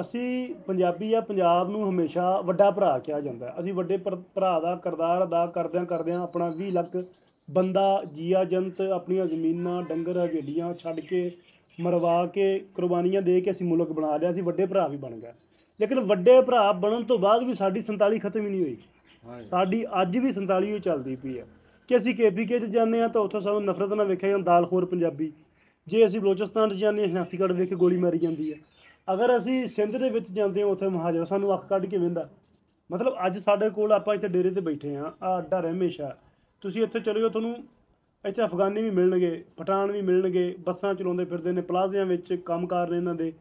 ਅਸੀਂ ਪੰਜਾਬੀ ਆ ਪੰਜਾਬ ਨੂੰ ਹਮੇਸ਼ਾ ਵੱਡਾ ਭਰਾ ਕਿਹਾ ਜਾਂਦਾ ਹੈ ਅਸੀਂ ਵੱਡੇ ਭਰਾ ਦਾ ਕਰਦਾਰ ਅਦਾ ਕਰਦਿਆਂ ਕਰਦਿਆਂ ਆਪਣਾ 20 ਲੱਖ ਬੰਦਾ ਜੀਆ ਜੰਤ ਆਪਣੀਆਂ ਜ਼ਮੀਨਾਂ ਡੰਗਰ ਹਵੇਲੀਆਂ ਛੱਡ ਕੇ ਮਰਵਾ ਕੇ ਕੁਰਬਾਨੀਆਂ ਦੇ ਕੇ ਅਸੀਂ ਮੁਲਕ ਬਣਾ ਲਿਆ ਅਸੀਂ ਵੱਡੇ ਭਰਾ ਵੀ ਬਣ ਗਏ ਲੇਕਿਨ ਵੱਡੇ ਭਰਾ ਬਣਨ ਤੋਂ ਬਾਅਦ ਵੀ ਸਾਡੀ 47 ਖਤਮ ਹੀ ਨਹੀਂ ਹੋਈ ਸਾਡੀ ਅੱਜ ਵੀ 47 ਹੀ ਚੱਲਦੀ ਪਈ ਹੈ ਕਿ ਅਸੀਂ ਕੇਪੀਕੇ 'ਚ ਜਾਂਦੇ ਆ ਤਾਂ ਉੱਥੋਂ ਸਾਨੂੰ ਨਫ਼ਰਤ ਨਾਲ ਵੇਖਿਆ ਜਾਂਦਾ ਦਾਲਖੋਰ ਪੰਜਾਬੀ ਜੇ ਅਸੀਂ ਬਲੋਚਿਸਤਾਨ 'ਚ ਜਾਂਦੇ ਹਾਂ ਹਨਾਫੀਗੜ ਵੇਖ ਕੇ ਗੋਲੀ ਮਾਰੀ ਜਾਂਦੀ ਹੈ ਅਗਰ ਅਸੀਂ ਸਿੰਧ ਦੇ ਵਿੱਚ ਜਾਂਦੇ ਹਾਂ ਉੱਥੇ ਮਹਾਜਰ ਸਾਨੂੰ ਅੱਖ ਕੱਢ ਕੇ ਵਿੰਦਾ ਮਤਲਬ ਅੱਜ ਸਾਡੇ ਕੋਲ ਆਪਾਂ ਇੱਥੇ ਡੇਰੇ ਤੇ ਬੈਠੇ ਆ ਆ ਅੱਡਾ ਹਮੇਸ਼ਾ ਤੁਸੀਂ ਇੱਥੇ ਚਲੇ ਜਾਓ ਤੁਹਾਨੂੰ ਇੱਥੇ ਅਫਗਾਨੀ ਵੀ ਮਿਲਣਗੇ ਪਟਾਨ ਵੀ ਮਿਲਣਗੇ ਬੱਸਾਂ ਚਲਾਉਂਦੇ ਫਿਰਦੇ ਨੇ ਪਲਾਜ਼ਿਆਂ ਵਿੱਚ ਕੰਮ ਕਰ ਨੇ ਇਹਨਾਂ ਦੇ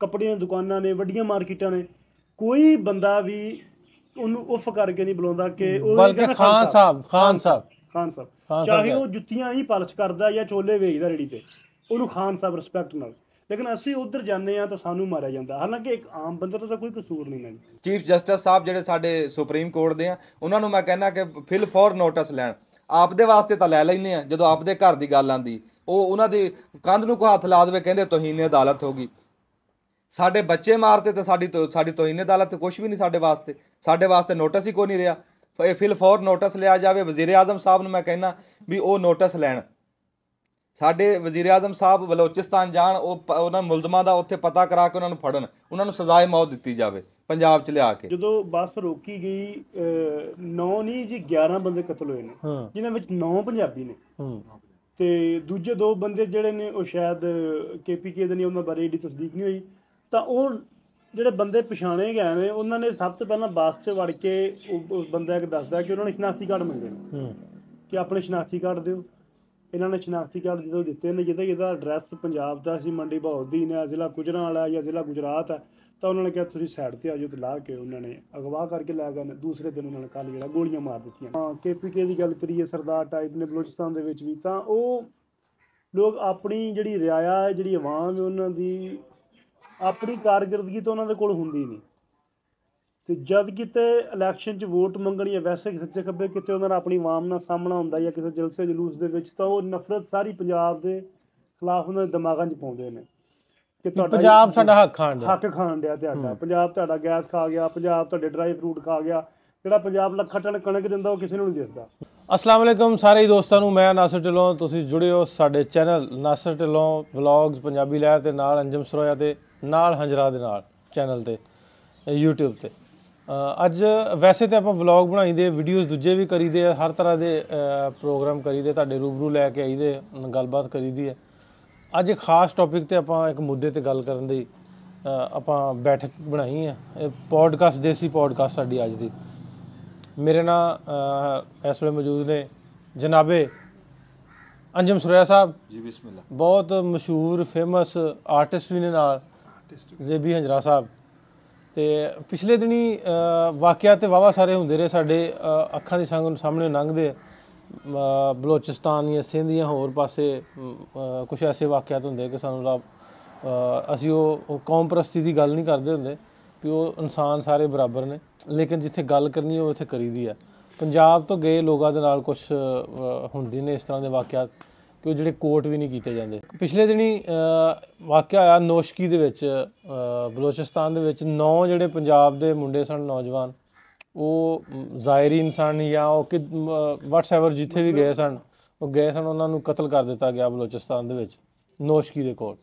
ਕੱਪੜਿਆਂ ਦੀਆਂ ਦੁਕਾਨਾਂ ਨੇ ਵੱਡੀਆਂ ਮਾਰਕੀਟਾਂ ਨੇ ਕੋਈ ਬੰਦਾ ਵੀ ਉਹਨੂੰ ਉਫ ਕਰਕੇ ਨਹੀਂ ਬੁਲਾਉਂਦਾ ਕਿ ਉਹ ਬਲਕਿ ਖਾਨ ਸਾਹਿਬ ਖਾਨ ਸਾਹਿਬ ਖਾਨ ਸਾਹਿਬ ਚਾਹੇ ਉਹ ਜੁੱਤੀਆਂ ਹੀ ਪਾਲਿਸ਼ ਕਰਦਾ ਜਾਂ ਛੋਲੇ ਵੇਚਦਾ ਰੇੜੀ ਤੇ ਉਹਨੂੰ ਖਾਨ ਸਾਹਿਬ ਰਿਸਪੈਕਟ ਨਾਲ ਲੇਕਿਨ ਅਸੀਂ ਉਧਰ ਜਾਂਦੇ ਆ ਤਾਂ ਸਾਨੂੰ ਮਾਰਿਆ ਜਾਂਦਾ ਹਾਲਾਂਕਿ ਇੱਕ ਆਮ ਬੰਦੇ ਦਾ ਤਾਂ ਕੋਈ ਕਸੂਰ ਨਹੀਂ ਨਾ ਚੀਫ ਜਸਟਿਸ ਸਾਹਿਬ ਜਿਹੜੇ ਸਾਡੇ ਸੁਪਰੀਮ ਕੋਰਟ ਦੇ ਆ ਉਹਨਾਂ ਨੂੰ ਮੈਂ ਕਹਿੰਦਾ ਕਿ ਫਿਲ ਫੋਰ ਨੋਟਿਸ ਲੈਣ ਆਪਦੇ ਵਾਸਤੇ ਤਾਂ ਲੈ ਲੈਨੇ ਆ ਜਦੋਂ ਆਪਦੇ ਘਰ ਦੀ ਗੱਲ ਆਂਦੀ ਉਹ ਉਹਨਾਂ ਦੀ ਕੰਧ ਨੂੰ ਕੋ ਹੱਥ ਲਾ ਦੇਵੇ ਕਹਿੰਦੇ ਤੋਹੀਨੇ ਅਦਾਲਤ ਹੋਗੀ ਸਾਡੇ ਬੱਚੇ ਮਾਰਤੇ ਤੇ ਸਾਡੀ ਸਾਡੀ ਤੋਹੀਨੇ ਅਦਾਲਤ ਤੇ ਕੁਝ ਵੀ ਨਹੀਂ ਸਾਡੇ ਵਾਸਤੇ ਸਾਡੇ ਵਾਸਤੇ ਨੋਟਿਸ ਹੀ ਕੋਈ ਨਹੀਂ ਰਿਹਾ ਇਹ ਫਿਲ ਫੋਰ ਨੋਟਿਸ ਲਿਆ ਜਾਵੇ ਵਜ਼ੀਰ ਆਜ਼ਮ ਸਾਹਿਬ ਨੂੰ ਮੈਂ ਕਹਿਣਾ ਵੀ ਉਹ ਨੋਟਿਸ ਲੈਣ ਸਾਡੇ ਵਜ਼ੀਰ ਆਜ਼ਮ ਸਾਹਿਬ ਬਲੋਚਿਸਤਾਨ ਜਾਣ ਉਹ ਉਹਨਾਂ ਮੁਲਜ਼ਮਾਂ ਦਾ ਉੱਥੇ ਪਤਾ ਕਰਾ ਕੇ ਉਹਨਾਂ ਨੂੰ ਫੜਨ ਉਹਨਾਂ ਨੂੰ ਸਜ਼ਾਏ ਮੌਤ ਦਿੱਤੀ ਜਾਵੇ ਪੰਜਾਬ ਚ ਲਿਆ ਕੇ ਜਦੋਂ ਬੱਸ ਰੋਕੀ ਗਈ 9 ਨਹੀਂ ਜੀ 11 ਬੰਦੇ ਕਤਲ ਹੋਏ ਨੇ ਜਿਨ੍ਹਾਂ ਵਿੱਚ 9 ਪੰਜਾਬੀ ਨੇ ਤੇ ਦੂਜੇ ਦੋ ਬੰਦੇ ਜਿਹੜੇ ਨੇ ਉਹ ਸ਼ਾਇਦ ਕੇਪੀਕੇ ਦੇ ਨਹੀਂ ਉਹਨਾਂ ਬਾਰੇ ਏਡੀ ਤਸਦੀਕ ਨਹੀਂ ਹੋਈ ਤਾਂ ਉਹ ਜਿਹੜੇ ਬੰਦੇ ਪਛਾਣੇ ਗਏ ਨੇ ਉਹਨਾਂ ਨੇ ਸਭ ਤੋਂ ਪਹਿਲਾਂ ਬੱਸ 'ਚ ਵੜ ਕੇ ਉਹ ਬੰਦਾ ਇੱਕ ਦੱਸਦਾ ਕਿ ਉਹਨਾਂ ਨੇ ਸ਼ਨਾਖਤੀ ਕਾਰਡ ਮੰਗੇ ਨੇ ਕਿ ਆਪਣੇ ਸ਼ਨਾਖਤੀ ਕਾਰਡ ਦਿਓ ਇਹਨਾਂ ਨੇ ਸ਼ਨਾਖਤੀ ਕਾਰਡ ਜਦੋਂ ਦਿੱਤੇ ਨੇ ਜਿਹਦਾ ਜਿਹਦਾ ਐਡਰੈਸ ਪੰਜਾਬ ਦਾ ਸੀ ਮੰਡੀ ਬਹੌਦੀਨ ਨੇ ਜ਼ਿਲ੍ਹਾ ਗੁਜਰਾਂ ਵਾਲਾ ਜਾਂ ਜ਼ਿਲ੍ਹਾ ਗੁਜਰਾਤ ਹੈ ਤਾਂ ਉਹਨਾਂ ਨੇ ਕਿਹਾ ਤੁਸੀਂ ਸਾਈਡ ਤੇ ਆ ਜਾਓ ਤੇ ਲਾ ਕੇ ਉਹਨਾਂ ਨੇ ਅਗਵਾ ਕਰਕੇ ਲੈ ਗਏ ਨੇ ਦੂਸਰੇ ਦਿਨ ਉਹਨਾਂ ਨੇ ਕੱਲ ਜਿਹੜਾ ਗੋਲੀਆਂ ਮਾਰ ਦਿੱਤੀਆਂ ਹਾਂ ਕੇਪੀਕੇ ਦੀ ਗੱਲ ਕਰੀਏ ਸਰਦਾਰ ਟਾਈਪ ਨੇ ਬਲੋਚਿਸਤਾਨ ਦੇ ਵਿੱਚ ਵੀ ਤਾਂ ਉਹ ਲੋਕ ਆਪਣੀ ਜਿਹੜੀ ਰਿਆਇਆ ਹੈ ਜਿਹੜੀ ਆਵਾਮ ਹੈ ਉਹਨਾਂ ਦੀ ਆਪਣੀ ਕਾਰਗਰਦਗੀ ਤਾਂ ਉਹਨਾਂ ਦੇ ਕੋਲ ਹੁੰਦੀ ਨਹੀਂ ਤੇ ਜਦ ਕਿਤੇ ਇਲੈਕਸ਼ਨ 'ਚ ਵੋਟ ਮੰਗਣੀ ਹੈ ਵੈਸੇ ਸੱਚੇ ਖੱਬੇ ਕਿਤੇ ਉਹਨਾਂ ਦਾ ਆਪਣੀ ਆਵਾਮ ਨਾਲ ਸਾਹਮਣਾ ਹੁੰਦਾ ਜਾਂ ਕਿਸੇ ਜਲਸੇ ਜਲੂਸ ਦੇ ਵਿੱਚ ਤਾਂ ਉਹ ਨਫ਼ਰਤ ਸਾਰੀ ਪੰਜਾਬ ਦੇ ਖਿਲਾਫ ਉਹਨਾਂ ਦੇ ਦਿਮਾਗਾਂ 'ਚ ਪਾਉਂਦੇ ਨੇ ਕਿ ਤੁਹਾਡਾ ਪੰਜਾਬ ਸਾਡਾ ਹੱਕ ਖਾਣ ਡਿਆ ਹੱਕ ਖਾਣ ਡਿਆ ਤੁਹਾਡਾ ਪੰਜਾਬ ਤੁਹਾਡਾ ਗੈਸ ਖਾ ਗਿਆ ਪੰਜਾਬ ਤੁਹਾਡੇ ਡਰਾਈ ਫਰੂਟ ਖਾ ਗਿਆ ਜਿਹੜਾ ਪੰਜਾਬ ਲੱਖਾਂ ਟਨ ਕਣਕ ਦਿੰਦਾ ਉਹ ਕਿਸੇ ਨੂੰ ਨਹੀਂ ਦਿੰਦਾ ਅਸਲਾਮ ਅਲੈਕਮ ਸਾਰੇ ਦੋਸਤਾਂ ਨੂੰ ਮੈਂ ਨਾਸਰ ਢਿੱਲੋਂ ਤੁਸੀਂ ਜੁੜਿਓ ਸਾਡੇ ਚੈਨਲ ਨਾਸਰ ਢਿੱਲੋਂ ਵਲੌਗਸ ਪੰਜਾਬੀ ਲਹਿਰ ਤੇ ਨਾਲ ਅੰਜਮ ਸਰੋਇਆ ਤੇ ਨਾਲ ਹੰਜਰਾ ਦੇ ਨਾਲ ਚੈਨਲ ਤੇ YouTube ਤੇ ਅੱਜ ਵੈਸੇ ਤੇ ਆਪਾਂ ਵਲੌਗ ਬਣਾਈਦੇ ਵੀਡੀਓਜ਼ ਦੂਜੇ ਵੀ ਕਰੀਦੇ ਆ ਹਰ ਤਰ੍ਹਾਂ ਦੇ ਪ੍ਰੋਗਰਾਮ ਕਰੀਦੇ ਤੁਹਾਡੇ ਰੂਬਰੂ ਲੈ ਕੇ ਆਈਦੇ ਗੱਲਬਾਤ ਕਰੀਦੀ ਹੈ ਅੱਜ ਇੱਕ ਖਾਸ ਟੌਪਿਕ ਤੇ ਆਪਾਂ ਇੱਕ ਮੁੱਦੇ ਤੇ ਗੱਲ ਕਰਨ ਦੀ ਆਪਾਂ ਬੈਠਕ ਬਣਾਈ ਹੈ ਇਹ ਪੋਡਕਾਸਟ ਦੇਸੀ ਪੋਡਕਾਸਟ ਸਾਡੀ ਅੱਜ ਦੀ ਮੇਰੇ ਨਾਲ ਇਸ ਵੇਲੇ ਮੌਜੂਦ ਨੇ ਜਨਾਬੇ ਅੰਜਮ ਸੁਰਿਆ ਸਾਹਿਬ ਜੀ ਬਿਸਮਿਲ੍ਲਾ ਬਹੁਤ ਮਸ਼ਹੂਰ ਫੇਮਸ ਆਰਟਿਸਟ ਵੀ ਨੇ ਨਾਲ ਆਰਟਿਸਟ ਜ਼ੇਬੀ ਹੰਜਰਾ ਸਾਹਿਬ ਤੇ ਪਿਛਲੇ ਦਿਨੀ ਵਾਕਿਆ ਤੇ ਵਾਵਾ ਸਾਰੇ ਹੁੰਦੇ ਰਹੇ ਸਾਡੇ ਅੱਖਾਂ ਦੇ ਸਾਹਮਣੇ ਲੰਘਦੇ ਬਲੋਚਿਸਤਾਨ ਜਾਂ ਸਿੰਧ ਜਾਂ ਹੋਰ ਪਾਸੇ ਕੁਝ ਐਸੇ ਵਾਕਿਆਤ ਹੁੰਦੇ ਕਿ ਸਾਨੂੰ ਲਾ ਅਸੀਂ ਉਹ ਕੌਮ ਪ੍ਰਸਤੀ ਦੀ ਗੱਲ ਨਹੀਂ ਕਰਦੇ ਹੁੰਦੇ ਕਿ ਉਹ ਇਨਸਾਨ ਸਾਰੇ ਬਰਾਬਰ ਨੇ ਲੇਕਿਨ ਜਿੱਥੇ ਗੱਲ ਕਰਨੀ ਹੋਵੇ ਉੱਥੇ ਕਰੀਦੀ ਆ ਪੰਜਾਬ ਤੋਂ ਗਏ ਲੋਕਾਂ ਦੇ ਨਾਲ ਕੁਝ ਹੁੰਦੀ ਨੇ ਇਸ ਤਰ੍ਹਾਂ ਦੇ ਵਾਕਿਆਤ ਕਿ ਉਹ ਜਿਹੜੇ ਕੋਰਟ ਵੀ ਨਹੀਂ ਕੀਤੇ ਜਾਂਦੇ ਪਿਛਲੇ ਦਿਨੀ ਵਾਕਿਆ ਆ ਨੋਸ਼ਕੀ ਦੇ ਵਿੱਚ ਬਲੋਚਿਸਤਾਨ ਦੇ ਵਿੱਚ ਨੌ ਜਿਹੜੇ ਪੰਜਾਬ ਦੇ ਮੁੰਡੇ ਸਨ ਨੌਜਵਾਨ ਉਹ ਜ਼ਾਇਰੀ ਇਨਸਾਨ ਜਾਂ ਉਹ ਕਿ ਵਟਸਐਵਰ ਜਿੱਥੇ ਵੀ ਗਏ ਸਨ ਉਹ ਗਏ ਸਨ ਉਹਨਾਂ ਨੂੰ ਕਤਲ ਕਰ ਦਿੱਤਾ ਗਿਆ ਬਲੋਚਿਸਤਾਨ ਦੇ ਵਿੱਚ ਨੋਸ਼ਕੀ ਦੇ ਕੋਲ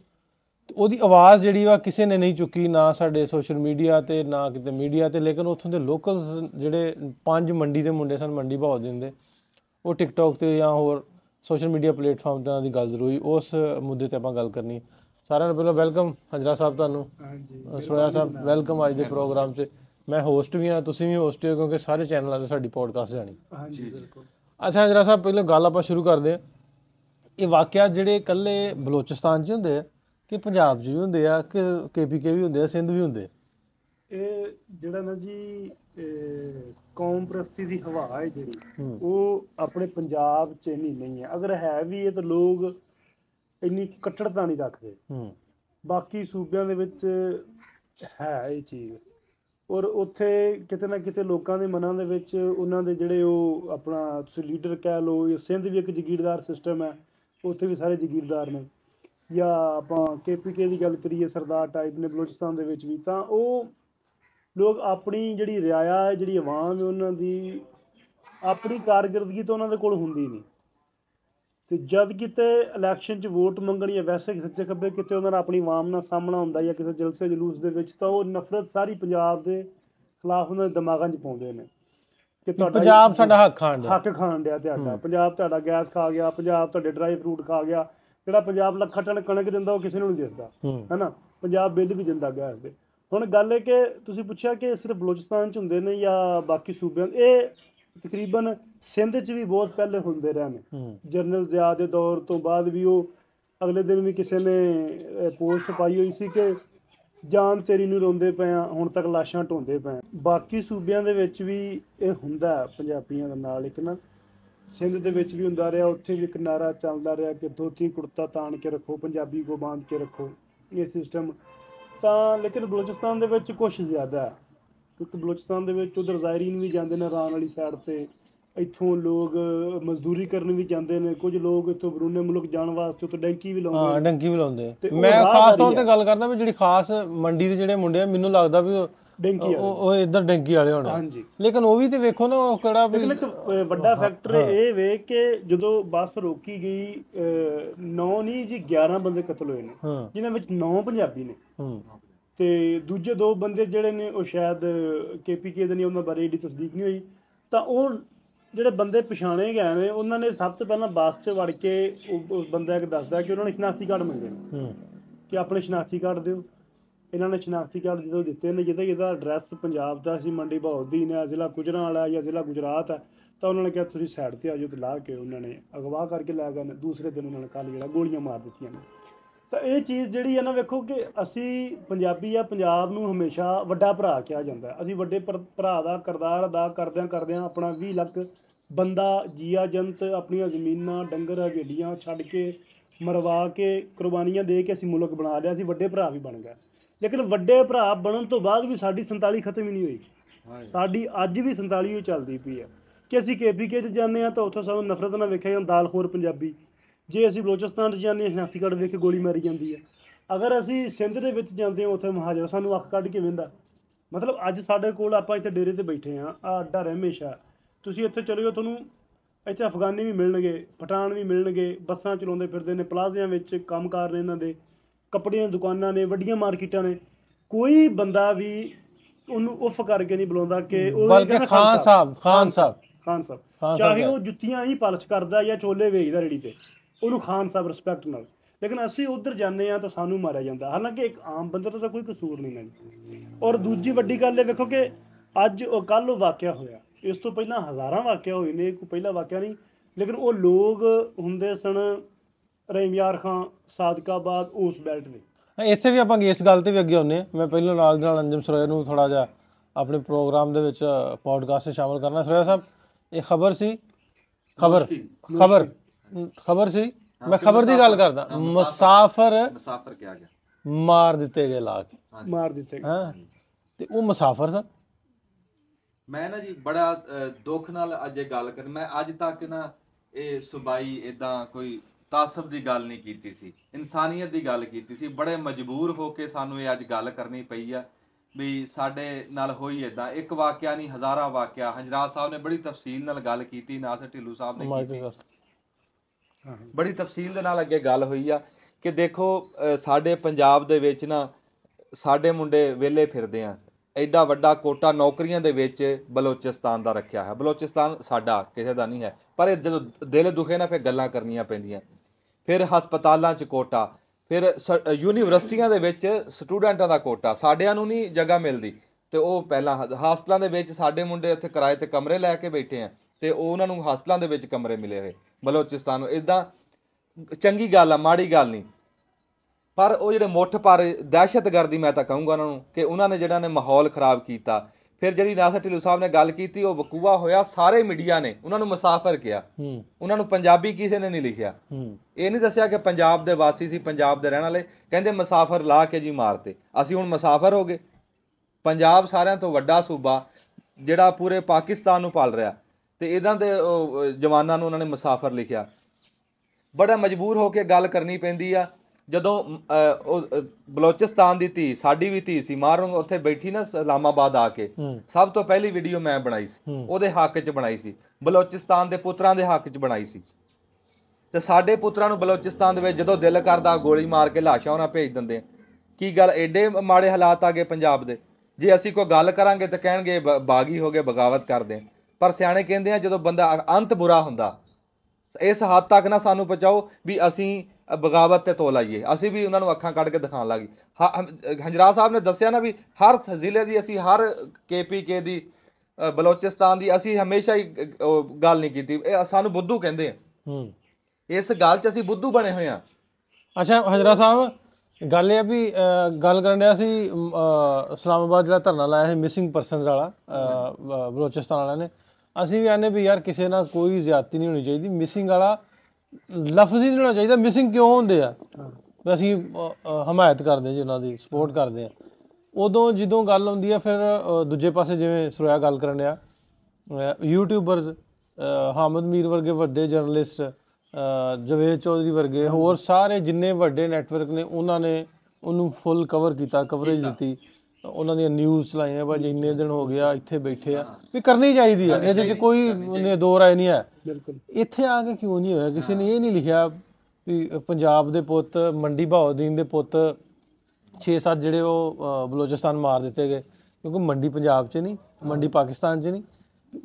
ਉਹਦੀ ਆਵਾਜ਼ ਜਿਹੜੀ ਵਾ ਕਿਸੇ ਨੇ ਨਹੀਂ ਚੁੱਕੀ ਨਾ ਸਾਡੇ ਸੋਸ਼ਲ ਮੀਡੀਆ ਤੇ ਨਾ ਕਿਤੇ ਮੀਡੀਆ ਤੇ ਲੇਕਿਨ ਉੱਥੋਂ ਦੇ ਲੋਕਲਸ ਜਿਹੜੇ ਪੰਜ ਮੰਡੀ ਦੇ ਮੁੰਡੇ ਸਨ ਮੰਡੀ ਭਾਉ ਦਿੰਦੇ ਉਹ ਟਿਕਟੌਕ ਤੇ ਜਾਂ ਹੋਰ ਸੋਸ਼ਲ ਮੀਡੀਆ ਪਲੇਟਫਾਰਮਾਂ ਦੀ ਗੱਲ ਜ਼ਰੂਰ ਹੋਈ ਉਸ ਮੁੱਦੇ ਤੇ ਆਪਾਂ ਗੱਲ ਕਰਨੀ ਸਾਰਿਆਂ ਨੂੰ ਪਹਿਲਾਂ ਵੈਲਕਮ ਹਜਰਾ ਸਾਹਿਬ ਤੁਹਾਨੂੰ ਹਾਂਜੀ ਸੋਹਣਾ ਸਾਹਿਬ ਵੈਲਕਮ ਅੱਜ ਦੇ ਪ੍ਰੋਗਰਾਮ 'ਚ ਮੈਂ ਹੋਸਟ ਵੀ ਹਾਂ ਤੁਸੀਂ ਵੀ ਹੋਸਟ ਹੋ ਕਿਉਂਕਿ ਸਾਰੇ ਚੈਨਲਾਂ 'ਤੇ ਸਾਡੀ ਪੋਡਕਾਸਟ ਜਾਣੀ ਹਾਂਜੀ ਬਿਲਕੁਲ ਅੱਛਾ ਹਜਰਾ ਸਾਹਿਬ ਪਹਿਲਾਂ ਗੱਲ ਆਪਾਂ ਸ਼ੁਰੂ ਕਰਦੇ ਹਾਂ ਇਹ ਵਾਕਿਆ ਜਿਹੜੇ ਇਕੱਲੇ ਬਲੋਚਿਸਤਾਨ 'ਚ ਹੁੰਦੇ ਆ ਕਿ ਪੰਜਾਬ 'ਚ ਵੀ ਹੁੰਦੇ ਆ ਕਿ ਕੇਪੀਕੇ ਵੀ ਹੁੰਦੇ ਆ ਸਿੰਧ ਵੀ ਹੁੰਦੇ ਆ ਇਹ ਜਿਹੜਾ ਨਾ ਜੀ ਕੌਮ ਪ੍ਰਸਤੀ ਦੀ ਹਵਾ ਹੈ ਜਿਹੜੀ ਉਹ ਆਪਣੇ ਪੰਜਾਬ 'ਚ ਨਹੀਂ ਨਹੀਂ ਹੈ ਅਗਰ ਹੈ ਵੀ ਇਹ ਤਾਂ ਲੋਕ ਇੰਨੀ ਕੱਟੜਤਾ ਨਹੀਂ ਰੱਖਦੇ ਬਾਕੀ ਸੂਬਿਆਂ ਦੇ ਵਿੱਚ ਹੈ ਇਹ ਚੀਜ਼ ਔਰ ਉੱਥੇ ਕਿਤੇ ਨਾ ਕਿਤੇ ਲੋਕਾਂ ਦੇ ਮਨਾਂ ਦੇ ਵਿੱਚ ਉਹਨਾਂ ਦੇ ਜਿਹੜੇ ਉਹ ਆਪਣਾ ਤੁਸੀਂ ਲੀਡਰ ਕਹਿ ਲਓ ਜਾਂ ਸਿੰਧ ਵੀ ਇੱਕ ਜ਼ਗੀਰਦਾਰ ਸਿਸਟਮ ਹੈ ਉੱਥੇ ਵੀ ਸਾਰੇ ਜ਼ਗੀਰਦਾਰ ਨੇ ਜਾਂ ਆਪਾਂ ਕੇਪੀਕੇ ਦੀ ਗੱਲ ਕਰੀਏ ਸਰਦਾਰ ਟਾਈਪ ਨੇ ਬਲੋਚਿਸਤਾਨ ਦੇ ਵਿੱਚ ਵੀ ਤਾਂ ਉਹ ਲੋਕ ਆਪਣੀ ਜਿਹੜੀ ਰਿਆਇਆ ਹੈ ਜਿਹੜੀ ਆਵਾਮ ਹੈ ਉਹਨਾਂ ਦੀ ਆਪਣੀ ਕਾਰਗਰਦਗੀ ਤਾਂ ਉਹਨਾਂ ਦੇ ਕੋਲ ਹੁੰਦੀ ਨਹੀਂ ਤੇ ਜਦ ਕਿਤੇ ਇਲੈਕਸ਼ਨ 'ਚ ਵੋਟ ਮੰਗਣੀ ਹੈ ਵੈਸੇ ਕਿ ਸੱਚੇ ਖੱਬੇ ਕਿਤੇ ਉਹਨਾਂ ਦਾ ਆਪਣੀ ਆਵਾਮ ਨਾਲ ਸਾਹਮਣਾ ਹੁੰਦਾ ਜਾਂ ਕਿਸੇ ਜਲਸੇ ਜਲੂਸ ਦੇ ਵਿੱਚ ਤਾਂ ਉਹ ਨਫ਼ਰਤ ਸਾਰੀ ਪੰਜਾਬ ਦੇ ਖਿਲਾਫ ਉਹਨਾਂ ਦੇ ਦਿਮਾਗਾਂ 'ਚ ਪਾਉਂਦੇ ਨੇ ਕਿ ਤੁਹਾਡਾ ਪੰਜਾਬ ਸਾਡਾ ਹੱਕ ਖਾਣ ਡਿਆ ਹੱਕ ਖਾਣ ਡਿਆ ਤੁਹਾਡਾ ਪੰਜਾਬ ਤੁਹਾਡਾ ਗੈਸ ਖਾ ਗਿਆ ਪੰਜਾਬ ਤੁਹਾਡੇ ਡਰਾਈ ਫਰੂਟ ਖਾ ਗਿਆ ਜਿਹੜਾ ਪੰਜਾਬ ਲੱਖਾਂ ਟਨ ਕਣਕ ਦਿੰਦਾ ਉਹ ਕਿਸੇ ਨੂੰ ਨਹੀਂ ਦਿੰਦਾ ਹੈਨਾ ਪੰਜਾਬ ਬਿੱਲ ਵੀ ਦਿੰਦਾ ਗੈਸ ਦੇ ਹੁਣ ਗੱਲ ਇਹ ਕਿ ਤੁਸੀਂ ਪੁੱਛਿਆ ਕਿ ਸਿਰਫ ਬਲੋਚਿਸਤਾਨ ਚ ਹੁੰਦੇ ਨੇ ਜਾਂ ਬਾਕੀ ਸੂਬਿਆਂ ਇਹ ਤਕਰੀਬਨ ਸਿੰਧ ਚ ਵੀ ਬਹੁਤ ਪਹਿਲੇ ਹੁੰਦੇ ਰਹੇ ਨੇ ਜਰਨਲ ਜ਼ਿਆਦ ਦੇ ਦੌਰ ਤੋਂ ਬਾਅਦ ਵੀ ਉਹ ਅਗਲੇ ਦਿਨ ਵੀ ਕਿਸੇ ਨੇ ਪੋਸਟ ਪਾਈ ਹੋਈ ਸੀ ਕਿ ਜਾਨ ਤੇਰੀ ਨੂੰ ਰੋਂਦੇ ਪਏ ਆ ਹੁਣ ਤੱਕ ਲਾਸ਼ਾਂ ਢੋਂਦੇ ਪਏ ਬਾਕੀ ਸੂਬਿਆਂ ਦੇ ਵਿੱਚ ਵੀ ਇਹ ਹੁੰਦਾ ਪੰਜਾਬੀਆਂ ਦੇ ਨਾਲ ਇੱਕ ਨਾ ਸਿੰਧ ਦੇ ਵਿੱਚ ਵੀ ਹੁੰਦਾ ਰਿਹਾ ਉੱਥੇ ਵੀ ਇੱਕ ਨਾਰਾ ਚੱਲਦਾ ਰਿਹਾ ਕਿ ਧੋਤੀ ਕੁੜਤਾ ਤਾਣ ਕੇ ਰੱਖੋ ਪੰਜਾਬੀ ਕੋ ਬਾਂਧ ਕੇ ਰੱਖੋ ਇਹ ਸਿਸਟਮ ਤਾਂ ਲੇਕਿਨ ਬਲੋਚਿਸਤਾਨ ਦੇ ਵਿੱਚ ਕੁਝ ਜ਼ਿਆਦਾ ਕਿਉਂਕਿ ਬਲੋਚਿਸਤਾਨ ਦੇ ਵਿੱਚ ਉਧਰ ਜ਼ਾਇਰੀਨ ਵੀ ਜਾਂਦੇ ਨੇ ਰਾਨ ਵਾਲੀ ਸਾਈਡ ਤੇ ਇੱਥੋਂ ਲੋਕ ਮਜ਼ਦੂਰੀ ਕਰਨ ਵੀ ਜਾਂਦੇ ਨੇ ਕੁਝ ਲੋਕ ਇੱਥੋਂ ਬਰੂਨੇ ਮੁਲਕ ਜਾਣ ਵਾਸਤੇ ਉੱਥੇ ਡੈਂਕੀ ਵੀ ਲਾਉਂਦੇ ਆ ਹਾਂ ਡੈਂਕੀ ਵੀ ਲਾਉਂਦੇ ਮੈਂ ਖਾਸ ਤੌਰ ਤੇ ਗੱਲ ਕਰਦਾ ਵੀ ਜਿਹੜੀ ਖਾਸ ਮੰਡੀ ਦੇ ਜਿਹੜੇ ਮੁੰਡੇ ਆ ਮੈਨੂੰ ਲੱਗਦਾ ਵੀ ਡੈਂਕੀ ਉਹ ਇਧਰ ਡੈਂਕੀ ਵਾਲੇ ਹੋਣ ਹਾਂਜੀ ਲੇਕਿਨ ਉਹ ਵੀ ਤੇ ਵੇਖੋ ਨਾ ਉਹ ਕਿਹੜਾ ਵੀ ਲੇਕਿਨ ਵੱਡਾ ਫੈਕਟਰ ਇਹ ਵੇ ਕਿ ਜਦੋਂ ਬੱਸ ਰੋਕੀ ਗਈ 9 ਨਹੀਂ ਜੀ 11 ਬੰਦੇ ਕਤਲ ਹੋਏ ਨੇ ਜਿਨ੍ਹਾਂ ਵਿੱਚ 9 ਪੰਜਾਬੀ ਨੇ ਤੇ ਦੂਜੇ ਦੋ ਬੰਦੇ ਜਿਹੜੇ ਨੇ ਉਹ ਸ਼ਾਇਦ ਕੇਪੀਕੇ ਦੇ ਨਹੀਂ ਉਹਨਾਂ ਬਾਰੇ ਈ ਤਸਦੀਕ ਨਹੀਂ ਹੋਈ ਤਾਂ ਉਹ ਜਿਹੜੇ ਬੰਦੇ ਪਛਾਣੇ ਗਏ ਨੇ ਉਹਨਾਂ ਨੇ ਸਭ ਤੋਂ ਪਹਿਲਾਂ ਬੱਸ 'ਚ ਵੜ ਕੇ ਉਹ ਬੰਦਾ ਇੱਕ ਦੱਸਦਾ ਕਿ ਉਹਨਾਂ ਨੇ ਸ਼ਨਾਖਤੀ ਕਾਰਡ ਮੰਗੇ ਨੇ ਕਿ ਆਪਣੇ ਸ਼ਨਾਖਤੀ ਕਾਰਡ ਦਿਓ ਇਹਨਾਂ ਨੇ ਸ਼ਨਾਖਤੀ ਕਾਰਡ ਜਦੋਂ ਦਿੱਤੇ ਨੇ ਜਿਹਦਾ ਜਿਹਦਾ ਐਡਰੈਸ ਪੰਜਾਬ ਦਾ ਸੀ ਮੰਡੀ ਬਹੌਦੀ ਨੇ ਜ਼ਿਲ੍ਹਾ ਕੁਜਰਾ ਜਾਂ ਜ਼ਿਲ੍ਹਾ ਗੁਜਰਾਤ ਹੈ ਤਾਂ ਉਹਨਾਂ ਨੇ ਕਿਹਾ ਤੁਸੀਂ ਸਾਈਡ ਤੇ ਆਜੋ ਤੇ ਲਾ ਕੇ ਉਹਨਾਂ ਨੇ ਅਗਵਾ ਕਰਕੇ ਲੈ ਗਏ ਨੇ ਦੂਸਰੇ ਦਿਨ ਉਹਨਾਂ ਨੇ ਕੱਲ ਜਿਹੜਾ ਗੋਲੀਆਂ ਮਾਰ ਦਿੱਤੀਆਂ ਨੇ ਤਾਂ ਇਹ ਚੀਜ਼ ਜਿਹੜੀ ਹੈ ਨਾ ਵੇਖੋ ਕਿ ਅਸੀਂ ਪੰਜਾਬੀ ਆ ਪੰਜਾਬ ਨੂੰ ਹਮੇਸ਼ਾ ਵੱਡਾ ਭਰਾ ਕਿਹਾ ਜਾਂਦਾ ਅਸੀਂ ਵੱਡੇ ਭਰਾ ਦਾ ਕਰਦਾਰ ਅਦਾ ਕਰਦਿਆਂ ਕਰਦਿਆਂ ਆਪਣਾ 20 ਲੱਖ ਬੰਦਾ ਜੀਆ ਜੰਤ ਆਪਣੀਆਂ ਜ਼ਮੀਨਾਂ ਡੰਗਰ ਹਵੇਲੀਆਂ ਛੱਡ ਕੇ ਮਰਵਾ ਕੇ ਕੁਰਬਾਨੀਆਂ ਦੇ ਕੇ ਅਸੀਂ ਮੁਲਕ ਬਣਾ ਲਿਆ ਅਸੀਂ ਵੱਡੇ ਭਰਾ ਵੀ ਬਣ ਗਏ ਲੇਕਿਨ ਵੱਡੇ ਭਰਾ ਬਣਨ ਤੋਂ ਬਾਅਦ ਵੀ ਸਾਡੀ 47 ਖਤਮ ਹੀ ਨਹੀਂ ਹੋਈ ਸਾਡੀ ਅੱਜ ਵੀ 47 ਹੀ ਚੱਲਦੀ ਪਈ ਹੈ ਕਿ ਅਸੀਂ ਕੇਪੀਕੇ 'ਚ ਜਾਂਦੇ ਆ ਤਾਂ ਉੱਥੋਂ ਸਾਨੂੰ ਨਫ਼ਰਤ ਨਾਲ ਵੇਖਿਆ ਜਾਂਦਾ ਦਾਲਖੋਰ ਪੰਜਾਬੀ ਜੇ ਅਸੀਂ ਬਲੋਚਿਸਤਾਨ ਦੇ ਜਾਂਦੇ ਹਾਂ ਹਨਾਫੀਗੜ੍ਹ ਦੇ ਕੇ ਗੋਲੀ ਮਾਰੀ ਜਾਂਦੀ ਹੈ ਅਗਰ ਅਸੀਂ ਸਿੰਧ ਦੇ ਵਿੱਚ ਜਾਂਦੇ ਹਾਂ ਉੱਥੇ ਮਹਾਜਰ ਸਾਨੂੰ ਅੱਖ ਕੱਢ ਕੇ ਵਿੰਦਾ ਮਤਲਬ ਅੱਜ ਸਾਡੇ ਕੋਲ ਆਪਾਂ ਇੱਥੇ ਡੇਰੇ ਤੇ ਬੈਠੇ ਆ ਆ ਅੱਡਾ ਹਮੇਸ਼ਾ ਤੁਸੀਂ ਇੱਥੇ ਚਲੇ ਜਾਓ ਤੁਹਾਨੂੰ ਇੱਥੇ ਅਫਗਾਨੀ ਵੀ ਮਿਲਣਗੇ ਪਟਾਨ ਵੀ ਮਿਲਣਗੇ ਬੱਸਾਂ ਚਲਾਉਂਦੇ ਫਿਰਦੇ ਨੇ ਪਲਾਜ਼ਿਆਂ ਵਿੱਚ ਕੰਮ ਕਰ ਰਹੇ ਇਹਨਾਂ ਦੇ ਕੱਪੜਿਆਂ ਦੀਆਂ ਦੁਕਾਨਾਂ ਨੇ ਵੱਡੀਆਂ ਮਾਰਕੀਟਾਂ ਨੇ ਕੋਈ ਬੰਦਾ ਵੀ ਉਹਨੂੰ ਉਫ ਕਰਕੇ ਨਹੀਂ ਬੁਲਾਉਂਦਾ ਕਿ ਉਹ ਬਲਕਿ ਖਾਨ ਸਾਹਿਬ ਖਾਨ ਸਾਹਿਬ ਖਾਨ ਸਾਹਿਬ ਚਾਹੇ ਉਹ ਜੁੱਤੀਆਂ ਹੀ ਪਾਲਿਸ਼ ਕਰਦਾ ਜਾਂ ਛੋਲੇ ਵੇਚਦਾ ਰੇੜੀ ਤੇ ਉਹਨੂੰ ਖਾਨ ਸਾਹਿਬ ਰਿਸਪੈਕਟ ਨਾਲ ਲੇਕਿਨ ਅਸੀਂ ਉਧਰ ਜਾਂਦੇ ਆ ਤਾਂ ਸਾਨੂੰ ਮਾਰਿਆ ਜਾਂਦਾ ਹਾਲਾਂਕਿ ਇੱਕ ਆਮ ਬੰਦੇ ਦਾ ਤਾਂ ਕੋਈ ਕਸੂਰ ਨਹੀਂ ਨਾ ਔਰ ਦੂਜੀ ਵੱਡੀ ਗੱਲ ਇਹ ਵੇਖੋ ਕਿ ਅੱਜ ਉਹ ਕੱਲ ਉਹ ਵਾਕਿਆ ਹੋਇਆ ਇਸ ਤੋਂ ਪਹਿਲਾਂ ਹਜ਼ਾਰਾਂ ਵਾਕਿਆ ਹੋਏ ਨੇ ਕੋਈ ਪਹਿਲਾ ਵਾਕਿਆ ਨਹੀਂ ਲੇਕਿਨ ਉਹ ਲੋਕ ਹੁੰਦੇ ਸਨ ਰਹਿਮਯਾਰ ਖਾਨ ਸਾਦਕਾਬਾਦ ਉਸ ਬੈਲਟ ਦੇ ਇੱਥੇ ਵੀ ਆਪਾਂ ਇਸ ਗੱਲ ਤੇ ਵੀ ਅੱਗੇ ਆ ਮੈਂ ਪਹਿਲਾਂ ਨਾਲ ਨਾਲ ਅੰਜਮ ਸਰੋਇਆ ਨੂੰ ਥੋੜਾ ਜਿਹਾ ਆਪਣੇ ਪ੍ਰੋਗਰਾਮ ਦੇ ਵਿੱਚ ਪੋਡਕਾਸਟ ਸ਼ਾਮਲ ਕਰਨਾ ਸਰੋਇਆ ਸਾਹਿਬ ਇਹ ਖਬਰ ਸੀ ਖਬਰ ਖਬਰ ਖਬਰ ਸੀ ਮੈਂ ਖਬਰ ਦੀ ਗੱਲ ਕਰਦਾ ਮੁਸਾਫਰ ਮੁਸਾਫਰ ਕਿਹਾ ਗਿਆ ਮਾਰ ਦਿੱਤੇ ਗਏ ਲਾ ਕੇ ਮਾਰ ਦਿੱਤੇ ਗਏ ਹਾਂ ਤੇ ਉਹ ਮੁਸਾਫਰ ਸਨ ਮੈਂ ਨਾ ਜੀ ਬੜਾ ਦੁੱਖ ਨਾਲ ਅੱਜ ਇਹ ਗੱਲ ਕਰ ਮੈਂ ਅੱਜ ਤੱਕ ਨਾ ਇਹ ਸੁਬਾਈ ਇਦਾਂ ਕੋਈ ਤਾਸਬ ਦੀ ਗੱਲ ਨਹੀਂ ਕੀਤੀ ਸੀ ਇਨਸਾਨੀਅਤ ਦੀ ਗੱਲ ਕੀਤੀ ਸੀ ਬੜੇ ਮਜਬੂਰ ਹੋ ਕੇ ਸਾਨੂੰ ਇਹ ਅੱਜ ਗੱਲ ਕਰਨੀ ਪਈ ਆ ਵੀ ਸਾਡੇ ਨਾਲ ਹੋਈ ਇਦਾਂ ਇੱਕ ਵਾਕਿਆ ਨਹੀਂ ਹਜ਼ਾਰਾਂ ਵਾਕਿਆ ਹਜਰਾ ਸਾਹਿਬ ਨੇ ਬੜੀ ਤਫਸੀਲ ਨਾਲ ਗੱਲ ਕੀਤੀ ਨਾਸਰ ਢਿੱਲੂ ਸਾਹਿਬ ਨੇ ਕੀਤੀ ਬੜੀ ਤਫਸੀਲ ਦੇ ਨਾਲ ਅੱਗੇ ਗੱਲ ਹੋਈ ਆ ਕਿ ਦੇਖੋ ਸਾਡੇ ਪੰਜਾਬ ਦੇ ਵਿੱਚ ਨਾ ਸਾਡੇ ਮੁੰਡੇ ਵਿਹਲੇ ਫਿਰਦੇ ਆ ਐਡਾ ਵੱਡਾ ਕੋਟਾ ਨੌਕਰੀਆਂ ਦੇ ਵਿੱਚ ਬਲੋਚਿਸਤਾਨ ਦਾ ਰੱਖਿਆ ਹੈ ਬਲੋਚਿਸਤਾਨ ਸਾਡਾ ਕਿਸੇ ਦਾ ਨਹੀਂ ਹੈ ਪਰ ਇਹ ਜਦੋਂ ਦਿਲ ਦੁਖੇ ਨਾ ਫਿਰ ਗੱਲਾਂ ਕਰਨੀਆਂ ਪੈਂਦੀਆਂ ਫਿਰ ਹਸਪਤਾਲਾਂ 'ਚ ਕੋਟਾ ਫਿਰ ਯੂਨੀਵਰਸਿਟੀਆਂ ਦੇ ਵਿੱਚ ਸਟੂਡੈਂਟਾਂ ਦਾ ਕੋਟਾ ਸਾਡਿਆਂ ਨੂੰ ਨਹੀਂ ਜਗ੍ਹਾ ਮਿਲਦੀ ਤੇ ਉਹ ਪਹਿਲਾਂ ਹਾਸਟਲਾਂ ਦੇ ਵਿੱਚ ਸਾਡੇ ਮੁੰਡੇ ਉੱਥੇ ਕਿਰਾਏ ਤੇ ਕਮਰੇ ਲੈ ਕੇ ਬੈਠੇ ਆ ਤੇ ਉਹ ਉਹਨਾਂ ਨੂੰ ਹਸਪਤਾਲਾਂ ਦੇ ਵਿੱਚ ਕਮਰੇ ਮਿਲੇ ਹੋਏ ਬਲੋਚਿਸਤਾਨ ਨੂੰ ਇਦਾਂ ਚੰਗੀ ਗੱਲ ਆ ਮਾੜੀ ਗੱਲ ਨਹੀਂ ਪਰ ਉਹ ਜਿਹੜੇ ਮੁੱਠ ਪਰ ਦਹਿਸ਼ਤਗਰਦੀ ਮੈਂ ਤਾਂ ਕਹੂੰਗਾ ਉਹਨਾਂ ਨੂੰ ਕਿ ਉਹਨਾਂ ਨੇ ਜਿਹੜਾ ਨੇ ਮਾਹੌਲ ਖਰਾਬ ਕੀਤਾ ਫਿਰ ਜਿਹੜੀ ਨਾਸਰ ਢਿੱਲੂ ਸਾਹਿਬ ਨੇ ਗੱਲ ਕੀਤੀ ਉਹ ਬਕੂਆ ਹੋਇਆ ਸਾਰੇ ਮੀਡੀਆ ਨੇ ਉਹਨਾਂ ਨੂੰ ਮੁਸਾਫਰ ਕਿਹਾ ਉਹਨਾਂ ਨੂੰ ਪੰਜਾਬੀ ਕਿਸੇ ਨੇ ਨਹੀਂ ਲਿਖਿਆ ਇਹ ਨਹੀਂ ਦੱਸਿਆ ਕਿ ਪੰਜਾਬ ਦੇ ਵਾਸੀ ਸੀ ਪੰਜਾਬ ਦੇ ਰਹਿਣ ਵਾਲੇ ਕਹਿੰਦੇ ਮੁਸਾਫਰ ਲਾ ਕੇ ਜੀ ਮਾਰਤੇ ਅਸੀਂ ਹੁਣ ਮੁਸਾਫਰ ਹੋ ਗਏ ਪੰਜਾਬ ਸਾਰਿਆਂ ਤੋਂ ਵੱਡਾ ਸੂਬਾ ਜਿਹੜਾ ਪੂਰੇ ਪਾਕਿਸਤਾਨ ਨੂੰ ਪਾਲ ਰਿਹਾ ਤੇ ਇਦਾਂ ਦੇ ਜਵਾਨਾਂ ਨੂੰ ਉਹਨਾਂ ਨੇ ਮੁਸਾਫਰ ਲਿਖਿਆ ਬੜਾ ਮਜਬੂਰ ਹੋ ਕੇ ਗੱਲ ਕਰਨੀ ਪੈਂਦੀ ਆ ਜਦੋਂ ਉਹ ਬਲੋਚਿਸਤਾਨ ਦੀ ਧੀ ਸਾਡੀ ਵੀ ਧੀ ਸੀ ਮਾਰੂੰਗ ਉੱਥੇ ਬੈਠੀ ਨਾ ਸਲਾਮਾਬਾਦ ਆ ਕੇ ਸਭ ਤੋਂ ਪਹਿਲੀ ਵੀਡੀਓ ਮੈਂ ਬਣਾਈ ਸੀ ਉਹਦੇ ਹੱਕ 'ਚ ਬਣਾਈ ਸੀ ਬਲੋਚਿਸਤਾਨ ਦੇ ਪੁੱਤਰਾਂ ਦੇ ਹੱਕ 'ਚ ਬਣਾਈ ਸੀ ਤੇ ਸਾਡੇ ਪੁੱਤਰਾਂ ਨੂੰ ਬਲੋਚਿਸਤਾਨ ਦੇ ਵਿੱਚ ਜਦੋਂ ਦਿਲ ਕਰਦਾ ਗੋਲੀ ਮਾਰ ਕੇ ਲਾਸ਼ਾਂ ਉਹਨਾਂ ਭੇਜ ਦਿੰਦੇ ਕੀ ਗੱਲ ਐਡੇ ਮਾੜੇ ਹਾਲਾਤ ਆ ਗਏ ਪੰਜਾਬ ਦੇ ਜੇ ਅਸੀਂ ਕੋਈ ਗੱਲ ਕਰਾਂਗੇ ਤਾਂ ਕਹਿਣਗੇ ਬਾਗੀ ਹੋ ਗਏ ਬਗਾਵਤ ਕਰਦੇ ਪਰ ਸਿਆਣੇ ਕਹਿੰਦੇ ਆ ਜਦੋਂ ਬੰਦਾ ਅੰਤ ਬੁਰਾ ਹੁੰਦਾ ਇਸ ਹੱਦ ਤੱਕ ਨਾ ਸਾਨੂੰ ਪਹੁੰਚਾਓ ਵੀ ਅਸੀਂ ਬਗਾਵਤ ਤੇ ਤੋਲ ਆਈਏ ਅਸੀਂ ਵੀ ਉਹਨਾਂ ਨੂੰ ਅੱਖਾਂ ਕੱਢ ਕੇ ਦਿਖਾਣ ਲੱਗੀ ਹੰਜਰਾ ਸਾਹਿਬ ਨੇ ਦੱਸਿਆ ਨਾ ਵੀ ਹਰ ਜ਼ਿਲ੍ਹੇ ਦੀ ਅਸੀਂ ਹਰ ਕੇਪੀਕੇ ਦੀ ਬਲੋਚਿਸਤਾਨ ਦੀ ਅਸੀਂ ਹਮੇਸ਼ਾ ਹੀ ਗੱਲ ਨਹੀਂ ਕੀਤੀ ਇਹ ਸਾਨੂੰ ਬੁੱਧੂ ਕਹਿੰਦੇ ਆ ਹੂੰ ਇਸ ਗੱਲ 'ਚ ਅਸੀਂ ਬੁੱਧੂ ਬਣੇ ਹੋਏ ਆ ਅੱਛਾ ਹਜਰਾ ਸਾਹਿਬ ਗੱਲ ਇਹ ਆ ਵੀ ਗੱਲ ਕਰਨ ਰਿਹਾ ਸੀ ਇਸਲਾਮਾਬਾਦ ਜਿਹੜਾ ਧਰਨਾ ਲਾਇਆ ਸੀ ਮਿਸਿੰਗ ਪਰਸਨਸ ਵਾਲਾ ਬਲੋਚਿਸਤਾਨ ਵਾਲਿਆਂ ਨੇ ਅਸੀਂ ਵੀ ਆਨੇ ਵੀ ਯਾਰ ਕਿਸੇ ਨਾਲ ਕੋਈ ਜ਼ਿਆਦਤੀ ਨਹੀਂ ਹੋਣੀ ਚਾਹੀਦੀ ਮਿਸਿੰਗ ਵਾਲਾ ਲਫ਼ਜ਼ ਹੀ ਨਹੀਂ ਹੋਣਾ ਚਾਹੀਦਾ ਮਿਸਿੰਗ ਕਿਉਂ ਹੁੰਦੇ ਆ ਵੀ ਅਸੀਂ ਹਮਾਇਤ ਕਰਦੇ ਜੀ ਉਹਨਾਂ ਦੀ ਸਪੋਰਟ ਕਰਦੇ ਆ ਉਦੋਂ ਜਦੋਂ ਗੱਲ ਹੁੰਦੀ ਆ ਫਿਰ ਦੂਜੇ ਪਾਸੇ ਜਿਵੇਂ ਸੁਰਿਆ ਗੱਲ ਕਰਨ ਆ ਯੂਟਿਊਬਰਸ ਹਾਮਦ ਮੀਰ ਵਰਗੇ ਵੱਡੇ ਜਰਨਲਿਸਟ ਜਵੇਦ ਚੌਧਰੀ ਵਰਗੇ ਹੋਰ ਸਾਰੇ ਜਿੰਨੇ ਵੱਡੇ ਨੈਟਵਰਕ ਨੇ ਉਹਨਾਂ ਨੇ ਉਹਨੂੰ ਫੁੱਲ ਕਵਰ ਕੀਤਾ ਕਵਰੇਜ ਦਿੱਤੀ ਉਹਨਾਂ ਦੀਆਂ ਨਿਊਜ਼ ਚਲਾਈਆਂ ਬਾ ਜਿੰਨੇ ਦਿਨ ਹੋ ਗਿਆ ਇੱਥੇ ਬੈਠੇ ਆ ਵੀ ਕਰਨੀ ਚਾਹੀਦੀ ਆ ਇਹਦੇ 'ਚ ਕੋਈ ਦੋ ਰਾਏ ਨਹੀਂ ਹੈ ਬਿਲਕੁਲ ਇੱਥੇ ਆ ਕੇ ਕਿਉਂ ਨਹੀਂ ਹੋਇਆ ਕਿਸੇ ਨੇ ਇਹ ਨਹੀਂ ਲਿਖਿਆ ਵੀ ਪੰਜਾਬ ਦੇ ਪੁੱਤ ਮੰਡੀ ਬਹਾਉਦੀਨ ਦੇ ਪੁੱਤ 6-7 ਜਿਹੜੇ ਉਹ ਬਲੋਚਿਸਤਾਨ ਮਾਰ ਦਿੱਤੇ ਗਏ ਕਿਉਂਕਿ ਮੰਡੀ ਪੰਜਾਬ 'ਚ ਨਹੀਂ ਮੰਡੀ ਪਾਕਿਸਤਾਨ 'ਚ ਨਹੀਂ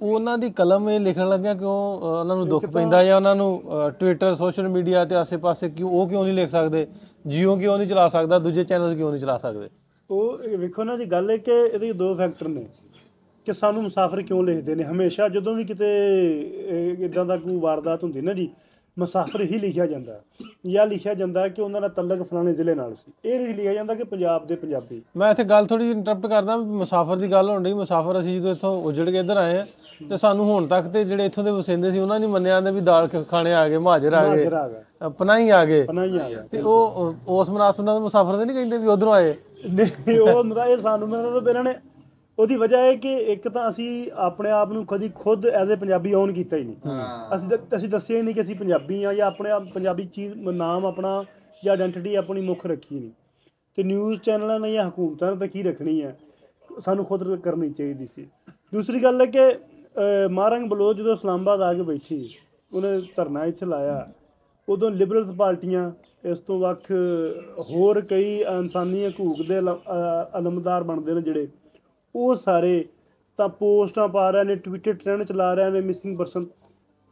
ਉਹਨਾਂ ਦੀ ਕਲਮ ਇਹ ਲਿਖਣ ਲੱਗਿਆ ਕਿਉਂ ਉਹਨਾਂ ਨੂੰ ਦੁੱਖ ਪੈਂਦਾ ਜਾਂ ਉਹਨਾਂ ਨੂੰ ਟਵਿੱਟਰ ਸੋਸ਼ਲ ਮੀਡੀਆ ਤੇ ਆਸੇ-ਪਾਸੇ ਕਿਉਂ ਉਹ ਕਿਉਂ ਨਹੀਂ ਲਿਖ ਸਕਦੇ ਜੀਓ ਕਿਉਂ ਨਹੀਂ ਚਲਾ ਸਕਦਾ ਦੂਜੇ ਚੈਨਲਸ ਕਿਉਂ ਨਹੀਂ ਚਲਾ ਸਕਦੇ ਉਹ ਵੇਖੋ ਨਾ ਜੀ ਗੱਲ ਇਹ ਕਿ ਇਹਦੇ ਦੋ ਫੈਕਟਰ ਨੇ ਕਿ ਸਾਨੂੰ ਮੁਸਾਫਰ ਕਿਉਂ ਲਿਖਦੇ ਨੇ ਹਮੇਸ਼ਾ ਜਦੋਂ ਵੀ ਕਿਤੇ ਇਦਾਂ ਦਾ ਕੋਈ ਵਾਰਦਾਤ ਹੁੰਦੀ ਨਾ ਜੀ ਮੁਸਾਫਰ ਹੀ ਲਿਖਿਆ ਜਾਂਦਾ ਜਾਂ ਲਿਖਿਆ ਜਾਂਦਾ ਕਿ ਉਹਨਾਂ ਦਾ ਤਲਕ ਫਲਾਣੇ ਜ਼ਿਲ੍ਹੇ ਨਾਲ ਸੀ ਇਹ ਨਹੀਂ ਲਿਖਿਆ ਜਾਂਦਾ ਕਿ ਪੰਜਾਬ ਦੇ ਪੰਜਾਬੀ ਮੈਂ ਇੱਥੇ ਗੱਲ ਥੋੜੀ ਇੰਟਰਪਟ ਕਰਦਾ ਮੁਸਾਫਰ ਦੀ ਗੱਲ ਹੋਣ ਡਈ ਮੁਸਾਫਰ ਅਸੀਂ ਜਦੋਂ ਇੱਥੋਂ ਉਜੜ ਕੇ ਇੱਧਰ ਆਏ ਆ ਤੇ ਸਾਨੂੰ ਹੁਣ ਤੱਕ ਤੇ ਜਿਹੜੇ ਇੱਥੋਂ ਦੇ ਵਸਿੰਦੇ ਸੀ ਉਹਨਾਂ ਨੇ ਮੰਨਿਆ ਆਂਦੇ ਵੀ ਦਾਲ ਖਾਣੇ ਆ ਗਏ ਮਹਾਜਰ ਆ ਗਏ ਆਪਣਾ ਆ ਗਏ ਆ ਗਏ ਤੇ ਉਹ ਉਸ ਮਨਾਸ ਉਹਨਾਂ ਦੇ ਮੁਸਾਫਰ ਦੇ ਨਹੀਂ ਕਹਿੰਦੇ ਵੀ ਉਧਰੋਂ ਆਏ ਨਹੀਂ ਉਹ ਮਰਾ ਇਹ ਸਾਨੂੰ ਮਤਲਬ ਇਹਨਾਂ ਨੇ ਉਹਦੀ ਵਜ੍ਹਾ ਹੈ ਕਿ ਇੱਕ ਤਾਂ ਅਸੀਂ ਆਪਣੇ ਆਪ ਨੂੰ ਕਦੀ ਖੁਦ ਐਜ਼ ਅ ਪੰਜਾਬੀ ਓਨ ਕੀਤਾ ਹੀ ਨਹੀਂ ਅਸੀਂ ਅਸੀਂ ਦੱਸਿਆ ਹੀ ਨਹੀਂ ਕਿ ਅਸੀਂ ਪੰਜਾਬੀ ਆ ਜਾਂ ਆਪਣੇ ਆਪ ਪੰਜਾਬੀ ਚੀਜ਼ ਨਾਮ ਆਪਣਾ ਜਾਂ ਆਇਡੈਂਟੀਟੀ ਆਪਣੀ ਮੁੱਖ ਰੱਖੀ ਨਹੀਂ ਤੇ ਨਿਊਜ਼ ਚੈਨਲਾਂ ਨੇ ਜਾਂ ਹਕੂਮਤਾਂ ਨੇ ਤਾਂ ਕੀ ਰੱਖਣੀ ਹੈ ਸਾਨੂੰ ਖੁਦ ਕਰਨੀ ਚਾਹੀਦੀ ਸੀ ਦੂਸਰੀ ਗੱਲ ਹੈ ਕਿ ਮਾਰੰਗ ਬਲੋਚ ਜਦੋਂ ਸਲਾਮਬਾਦ ਆ ਕੇ ਬੈਠੀ ਉਹਨੇ ਧਰਨਾ ਇੱਥੇ ਲਾਇਆ ਉਦੋਂ ਲਿਬਰਲਸ ਪਾਰਟੀਆਂ ਇਸ ਤੋਂ ਵੱਖ ਹੋਰ ਕਈ ਇਨਸਾਨੀ ਹਕੂਕ ਦੇ ਅਲਮਦਾਰ ਬਣਦੇ ਨੇ ਜਿਹੜੇ ਉਹ ਸਾਰੇ ਤਾਂ ਪੋਸਟਾਂ ਪਾ ਰਹੇ ਨੇ ਟਵਿੱਟਰ ਟ੍ਰੈਂਡ ਚਲਾ ਰਹੇ ਨੇ ਮਿਸਿੰਗ ਪਰਸਨ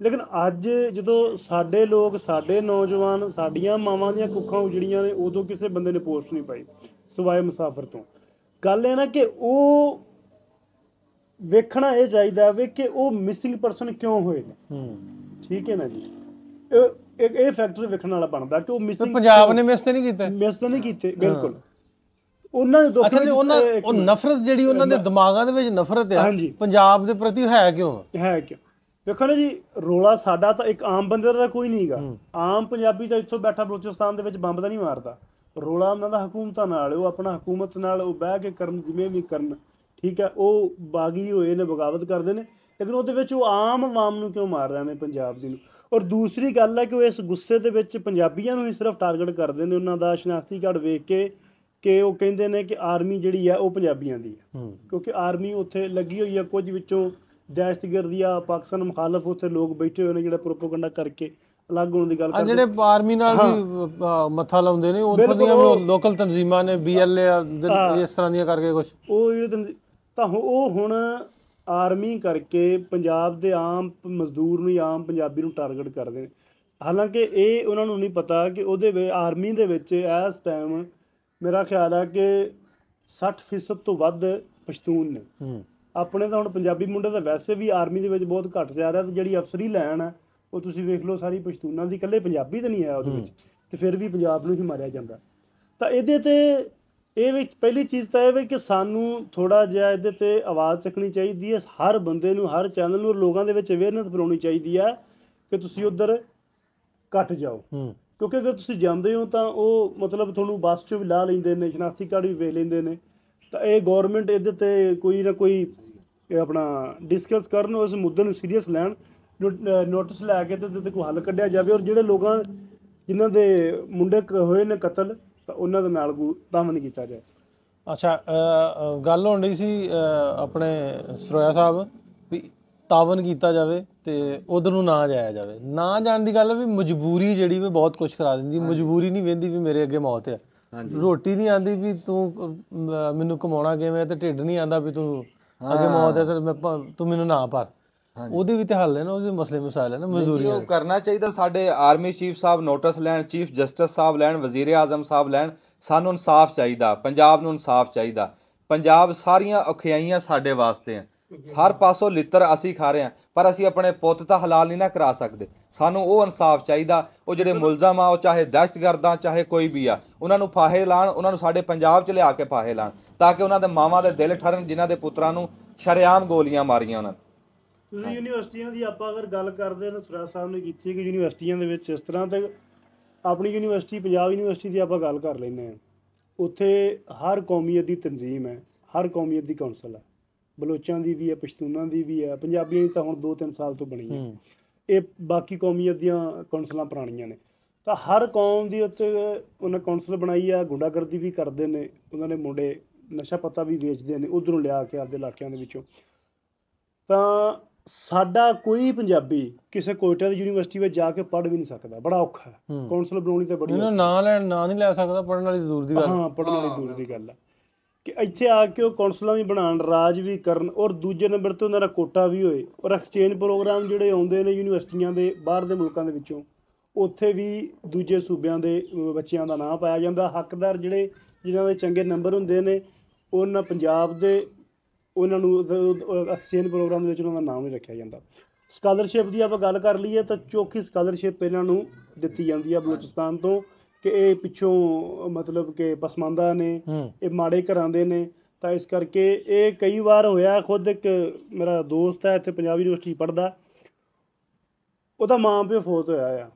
ਲੇਕਿਨ ਅੱਜ ਜਦੋਂ ਸਾਡੇ ਲੋਕ ਸਾਡੇ ਨੌਜਵਾਨ ਸਾਡੀਆਂ ਮਾਵਾਂ ਦੀਆਂ ਕੁੱਖਾਂ ਉਜੜੀਆਂ ਨੇ ਉਦੋਂ ਕਿਸੇ ਬੰਦੇ ਨੇ ਪੋਸਟ ਨਹੀਂ ਪਾਈ ਸਵਾਏ ਮੁਸਾਫਰ ਤੋਂ ਗੱਲ ਇਹ ਨਾ ਕਿ ਉਹ ਵੇਖਣਾ ਇਹ ਚਾਹੀਦਾ ਵੇ ਕਿ ਉਹ ਮਿਸਿੰਗ ਪਰਸਨ ਕਿਉਂ ਹੋਏ ਨੇ ਹੂੰ ਠੀਕ ਹੈ ਨਾ ਜੀ ਇਹ ਇਹ ਫੈਕਟਰ ਵੇਖਣ ਵਾਲਾ ਬਣਦਾ ਕਿ ਉਹ ਮਿਸਿੰਗ ਪੰਜਾਬ ਨੇ ਮਿਸ ਤੇ ਨਹੀਂ ਕੀਤਾ ਮਿਸ ਤੇ ਨਹੀਂ ਕੀਤੇ ਬਿਲਕੁਲ ਉਹਨਾਂ ਦੇ ਦੁੱਖ ਨੇ ਉਹਨਾਂ ਉਹ ਨਫ਼ਰਤ ਜਿਹੜੀ ਉਹਨਾਂ ਦੇ ਦਿਮਾਗਾਂ ਦੇ ਵਿੱਚ ਨਫ਼ਰਤ ਹੈ ਪੰਜਾਬ ਦੇ ਪ੍ਰਤੀ ਹੈ ਕਿਉਂ ਹੈ ਕਿਉਂ ਵੇਖੋ ਨਾ ਜੀ ਰੋਲਾ ਸਾਡਾ ਤਾਂ ਇੱਕ ਆਮ ਬੰਦੇ ਦਾ ਕੋਈ ਨਹੀਂਗਾ ਆਮ ਪੰਜਾਬੀ ਤਾਂ ਇੱਥੋਂ ਬੈਠਾ ਬਲੋਚਿਸਤਾਨ ਦੇ ਵਿੱਚ ਬੰਬ ਤਾਂ ਨਹੀਂ ਮਾਰਦਾ ਰੋਲਾ ਉਹਨਾਂ ਦਾ ਹਕੂਮਤਾਂ ਨਾਲ ਉਹ ਆਪਣਾ ਹਕੂਮਤ ਨਾਲ ਉਹ ਬਹਿ ਕੇ ਕਰਨ ਜਿਵੇਂ ਵੀ ਕਰਨ ਠੀਕ ਹੈ ਉਹ ਬਾਗੀ ਹੋਏ ਨੇ ਬਗਾਵਤ ਕਰਦੇ ਨੇ ਲੇਕਿਨ ਉਹਦੇ ਵਿੱਚ ਉਹ ਆਮ ਆਮ ਨੂੰ ਕਿਉਂ ਮਾਰ ਰਹੇ ਨੇ ਪੰਜਾਬ ਦੀ ਨੂੰ ਔਰ ਦੂਸਰੀ ਗੱਲ ਹੈ ਕਿ ਉਹ ਇਸ ਗੁੱਸੇ ਦੇ ਵਿੱਚ ਪੰਜਾਬੀਆਂ ਨੂੰ ਹੀ ਸਿਰਫ ਟਾਰਗੇਟ ਕਰਦੇ ਨੇ ਉਹਨਾਂ ਦਾ ਸ਼ਨਾਖਤੀ ਕਾਰਡ ਵੇਖ ਕੇ ਕਿ ਉਹ ਕਹਿੰਦੇ ਨੇ ਕਿ ਆਰਮੀ ਜਿਹੜੀ ਆ ਉਹ ਪੰਜਾਬੀਆਂ ਦੀ ਹੈ ਕਿਉਂਕਿ ਆਰਮੀ ਉੱਥੇ ਲੱਗੀ ਹੋਈ ਆ ਕੁਝ ਵਿੱਚੋਂ ਦਹਿਸ਼ਤਗਰਦੀ ਆ ਪਾਕਿਸਤਾਨ ਮੁਖਾਲਫ ਉੱਥੇ ਲੋਕ ਬੈਠੇ ਹੋਏ ਨੇ ਜਿਹੜਾ ਪ੍ਰੋਪਗੈਂਡਾ ਕਰਕੇ ਅਲੱਗ ਹੋਣ ਦੀ ਗੱਲ ਕਰਦੇ ਆ ਜਿਹੜੇ ਆਰਮੀ ਨਾਲ ਵੀ ਮੱਥਾ ਲਾਉਂਦੇ ਨੇ ਉੱਥੋਂ ਦੀਆਂ ਲੋਕਲ ਤਨਜ਼ੀਮਾਂ ਨੇ ਬੀਐਲਏ ਇਸ ਤਰ੍ਹਾਂ ਦੀਆਂ ਕਰਕੇ ਕੁਝ ਉਹ ਜਿਹੜੇ ਤਾਂ ਉਹ ਹੁਣ ਆਰਮੀ ਕਰਕੇ ਪੰਜਾਬ ਦੇ ਆਮ ਮਜ਼ਦੂਰ ਨੂੰ ਆਮ ਪੰਜਾਬੀ ਨੂੰ ਟਾਰਗੇਟ ਕਰਦੇ ਨੇ ਹਾਲਾਂਕਿ ਇਹ ਉਹਨਾਂ ਨੂੰ ਨਹੀਂ ਪਤਾ ਕਿ ਉਹਦੇ ਆਰਮੀ ਦੇ ਵਿੱਚ ਇਸ ਟਾਈਮ ਮੇਰਾ ਖਿਆਲ ਆ ਕਿ 60% ਤੋਂ ਵੱਧ ਪਸ਼ਤੂਨ ਨੇ ਆਪਣੇ ਤਾਂ ਹੁਣ ਪੰਜਾਬੀ ਮੁੰਡੇ ਤਾਂ ਵੈਸੇ ਵੀ ਆਰਮੀ ਦੇ ਵਿੱਚ ਬਹੁਤ ਘੱਟ ਜਾ ਰਿਹਾ ਤੇ ਜਿਹੜੀ ਅਫਸਰੀ ਲੈਣ ਆ ਉਹ ਤੁਸੀਂ ਵੇਖ ਲਓ ਸਾਰੀ ਪਸ਼ਤੂਨਾਂ ਦੀ ਇਕੱਲੇ ਪੰਜਾਬੀ ਤਾਂ ਨਹੀਂ ਆਇਆ ਉਹਦੇ ਵਿੱਚ ਤੇ ਫਿਰ ਵੀ ਪੰਜਾਬ ਨੂੰ ਹੀ ਮਾਰਿਆ ਜਾਂਦਾ ਤਾਂ ਇਹਦੇ ਤੇ ਇਹ ਵਿੱਚ ਪਹਿਲੀ ਚੀਜ਼ ਤਾਂ ਇਹ ਵੀ ਕਿ ਸਾਨੂੰ ਥੋੜਾ ਜਿਹਾ ਇਹਦੇ ਤੇ ਆਵਾਜ਼ ਚੱਕਣੀ ਚਾਹੀਦੀ ਹੈ ਹਰ ਬੰਦੇ ਨੂੰ ਹਰ ਚੈਨਲ ਨੂੰ ਲੋਕਾਂ ਦੇ ਵਿੱਚ ਅਵੇਅਰਨੈਸ ਫੈਲਾਉਣੀ ਚਾਹੀਦੀ ਹੈ ਕਿ ਤੁਸੀਂ ਉਧਰ ਕੱਟ ਜਾਓ ਕਿਉਂਕਿ ਅਗਰ ਤੁਸੀਂ ਜਾਂਦੇ ਹੋ ਤਾਂ ਉਹ ਮਤਲਬ ਤੁਹਾਨੂੰ ਬੱਸ 'ਚ ਵੀ ਲਾ ਲੈਂਦੇ ਨੇ ਸ਼ਨਾਖਤੀ ਕਾਰਡ ਵੀ ਵੇਖ ਲੈਂਦੇ ਨੇ ਤਾਂ ਇਹ ਗਵਰਨਮੈਂਟ ਇਹਦੇ ਤੇ ਕੋਈ ਨਾ ਕੋਈ ਆਪਣਾ ਡਿਸਕਸ ਕਰਨ ਉਸ ਮੁੱਦੇ ਨੂੰ ਸੀਰੀਅਸ ਲੈਣ ਨੋਟਿਸ ਲੈ ਕੇ ਤੇ ਤੇ ਕੋਈ ਹੱਲ ਕੱਢਿਆ ਜਾਵੇ ਔਰ ਜਿਹੜੇ ਲੋਕਾਂ ਜਿਨ੍ਹਾਂ ਦੇ ਮੁੰਡੇ ਹੋਏ ਨੇ ਕਤਲ ਤਾਂ ਉਹਨਾਂ ਦੇ ਨਾਲ ਦਮਨ ਕੀਤਾ ਜਾਏ ਅੱਛਾ ਗੱਲ ਹੋਣ ਰਹੀ ਸੀ ਆਪਣੇ ਸਰੋਇਆ ਸਾਹਿਬ ਤਾਵਨ ਕੀਤਾ ਜਾਵੇ ਤੇ ਉਧਰ ਨੂੰ ਨਾ ਜਾਇਆ ਜਾਵੇ ਨਾ ਜਾਣ ਦੀ ਗੱਲ ਵੀ ਮਜਬੂਰੀ ਜਿਹੜੀ ਵੀ ਬਹੁਤ ਕੁਝ ਕਰਾ ਦਿੰਦੀ ਮਜਬੂਰੀ ਨਹੀਂ ਵੇਂਦੀ ਵੀ ਮੇਰੇ ਅੱਗੇ ਮੌਤ ਹੈ ਰੋਟੀ ਨਹੀਂ ਆਂਦੀ ਵੀ ਤੂੰ ਮੈਨੂੰ ਕਮਾਉਣਾ ਕਿਵੇਂ ਤੇ ਢਿੱਡ ਨਹੀਂ ਆਂਦਾ ਵੀ ਤੂੰ ਅੱਗੇ ਮੌਤ ਹੈ ਤੇ ਤੂੰ ਮੈਨੂੰ ਨਾ ਪਰ ਉਹਦੇ ਵੀ ਤੇ ਹੱਲ ਹੈ ਨਾ ਉਹਦੇ ਮਸਲੇ ਮਸਾਇਲ ਹੈ ਨਾ ਮਜ਼ਦੂਰੀ ਉਹ ਕਰਨਾ ਚਾਹੀਦਾ ਸਾਡੇ ਆਰਮੀ ਚੀਫ ਸਾਹਿਬ ਨੋਟਿਸ ਲੈਣ ਚੀਫ ਜਸਟਿਸ ਸਾਹਿਬ ਲੈਣ ਵਜ਼ੀਰ ਆਜ਼ਮ ਸਾਹਿਬ ਲੈਣ ਸਾਨੂੰ ਇਨਸਾਫ ਚਾਹੀਦਾ ਪੰਜਾਬ ਨੂੰ ਇਨਸਾਫ ਚਾਹੀਦਾ ਪੰਜਾਬ ਸਾਰੀਆਂ ਔਖਿਆਈਆਂ ਸਾਡੇ ਵਾਸਤੇ ਆ ਹਰ ਪਾਸੋਂ ਲਿੱਤਰ ਅਸੀਂ ਖਾ ਰਹੇ ਹਾਂ ਪਰ ਅਸੀਂ ਆਪਣੇ ਪੁੱਤ ਤਾਂ ਹਲਾਲ ਨਹੀਂ ਨਾ ਕਰਾ ਸਕਦੇ ਸਾਨੂੰ ਉਹ ਇਨਸਾਫ ਚਾਹੀਦਾ ਉਹ ਜਿਹੜੇ ਮੁਲਜ਼ਮ ਆ ਉਹ ਚਾਹੇ ਦਹਿਸ਼ਤਗਰਦਾਂ ਚਾਹੇ ਕੋਈ ਵੀ ਆ ਉਹਨਾਂ ਨੂੰ ਫਾਹੇ ਲਾਣ ਉਹਨਾਂ ਨੂੰ ਸਾਡੇ ਪੰਜਾਬ 'ਚ ਲਿਆ ਕੇ ਫਾਹੇ ਲਾਣ ਤਾਂ ਕਿ ਉਹਨਾਂ ਦੇ ਮਾਵਾਂ ਦੇ ਦਿਲ ਠਰਨ ਜਿਨ੍ਹਾਂ ਦੇ ਪੁੱਤਰਾਂ ਨੂੰ ਸ਼ਰਿਆਮ ਗੋਲੀਆਂ ਮਾਰੀਆਂ ਉਹਨਾਂ ਤੁਸੀਂ ਯੂਨੀਵਰਸਿਟੀਆਂ ਦੀ ਆਪਾਂ ਅਗਰ ਗੱਲ ਕਰਦੇ ਹਾਂ ਸੁਰੇਸ਼ ਸਾਹਿਬ ਨੇ ਕੀਤੀ ਕਿ ਯੂਨੀਵਰਸਿਟੀਆਂ ਦੇ ਵਿੱਚ ਇਸ ਤਰ੍ਹਾਂ ਤੇ ਆਪਣੀ ਯੂਨੀਵਰਸਿਟੀ ਪੰਜਾਬ ਯੂਨੀਵਰਸਿਟੀ ਦੀ ਆਪਾਂ ਗੱਲ ਕਰ ਲੈਨੇ ਆ ਉੱਥੇ ਹਰ ਕੌਮੀਅਤ ਦੀ ਤਨਜ਼ੀਮ ਹੈ ਹਰ ਕੌਮੀਅਤ ਦੀ ਕੌਂਸਲ ਹੈ ਬਲੋਚਾਂ ਦੀ ਵੀ ਹੈ ਪਸ਼ਤੂਨਾਂ ਦੀ ਵੀ ਹੈ ਪੰਜਾਬੀਆਂ ਦੀ ਤਾਂ ਹੁਣ 2-3 ਸਾਲ ਤੋਂ ਬਣੀ ਹੈ ਇਹ ਬਾਕੀ ਕੌਮੀਅਤ ਦੀਆਂ ਕੌਂਸਲਾਂ ਪੁਰਾਣੀਆਂ ਨੇ ਤਾਂ ਹਰ ਕੌਮ ਦੀ ਉੱਤੇ ਉਹਨਾਂ ਕੌਂਸਲ ਬਣਾਈ ਆ ਗੁੰਡਾਗਰਦੀ ਵੀ ਕਰਦੇ ਨੇ ਉਹਨਾਂ ਨੇ ਮੁੰਡੇ ਨਸ਼ਾ ਪਤਾ ਵੀ ਵੇਚਦੇ ਨੇ ਉਧਰੋਂ ਲਿਆ ਕੇ ਆਪਦੇ ਇਲਾਕਿਆਂ ਦੇ ਵਿੱਚੋਂ ਤਾਂ ਸਾਡਾ ਕੋਈ ਪੰਜਾਬੀ ਕਿਸੇ ਕੋਟਾ ਦੀ ਯੂਨੀਵਰਸਿਟੀ ਵਿੱਚ ਜਾ ਕੇ ਪੜ੍ਹ ਵੀ ਨਹੀਂ ਸਕਦਾ ਬੜਾ ਔਖਾ ਹੈ ਕੌਂਸਲ ਬਣਾਉਣੀ ਤਾਂ ਬੜੀ ਨਾ ਲੈਣ ਨਾ ਨਹੀਂ ਲੈ ਸਕਦਾ ਪੜ੍ਹਨ ਵਾਲੀ ਦੂਰ ਦੀ ਗੱਲ ਹਾਂ ਪੜ੍ਹਨ ਵਾਲੀ ਦੂਰ ਦੀ ਗੱਲ ਹੈ ਕਿ ਇੱਥੇ ਆ ਕੇ ਉਹ ਕੌਂਸਲਾਂ ਵੀ ਬਣਾਉਣ ਰਾਜ ਵੀ ਕਰਨ ਔਰ ਦੂਜੇ ਨੰਬਰ ਤੇ ਉਹਨਾਂ ਦਾ ਕੋਟਾ ਵੀ ਹੋਏ ਔਰ ਐਕਸਚੇਂਜ ਪ੍ਰੋਗਰਾਮ ਜਿਹੜੇ ਆਉਂਦੇ ਨੇ ਯੂਨੀਵਰਸਿਟੀਆਂ ਦੇ ਬਾਹਰ ਦੇ ਮੁਲਕਾਂ ਦੇ ਵਿੱਚੋਂ ਉੱਥੇ ਵੀ ਦੂਜੇ ਸੂਬਿਆਂ ਦੇ ਬੱਚਿਆਂ ਦਾ ਨਾਮ ਪਾਇਆ ਜਾਂਦਾ ਹੱਕਦਾਰ ਜਿਹੜੇ ਜਿਨ੍ਹਾਂ ਦੇ ਚੰਗੇ ਨੰਬਰ ਹੁੰਦੇ ਨੇ ਉਹਨਾਂ ਪੰਜਾਬ ਦੇ ਉਹਨਾਂ ਨੂੰ ਐਕਸਚੇਂਜ ਪ੍ਰੋਗਰਾਮ ਦੇ ਵਿੱਚ ਉਹਨਾਂ ਦਾ ਨਾਮ ਨਹੀਂ ਰੱਖਿਆ ਜਾਂਦਾ ਸਕਾਲਰਸ਼ਿਪ ਦੀ ਆਪਾਂ ਗੱਲ ਕਰ ਲਈਏ ਤਾਂ ਚੋਖੀ ਸਕਾਲਰਸ਼ਿਪ ਇਹਨਾਂ ਨੂੰ ਦਿੱਤੀ ਜਾਂਦੀ ਆ ਬਲੋਚਿਸਤਾਨ ਤੋਂ ਕਿ ਇਹ ਪਿੱਛੋਂ ਮਤਲਬ ਕਿ ਪਸਮਾਨਦਾ ਨੇ ਇਹ ਮਾੜੇ ਘਰਾਂ ਦੇ ਨੇ ਤਾਂ ਇਸ ਕਰਕੇ ਇਹ ਕਈ ਵਾਰ ਹੋਇਆ ਖੁਦ ਇੱਕ ਮੇਰਾ ਦੋਸਤ ਹੈ ਇੱਥੇ ਪੰਜਾਬੀ ਯੂਨੀਵਰਸਿਟੀ ਪੜਦਾ ਉਹਦਾ ਮਾਂ ਪਿਓ ਫੋਤ ਹੋਇਆ ਆ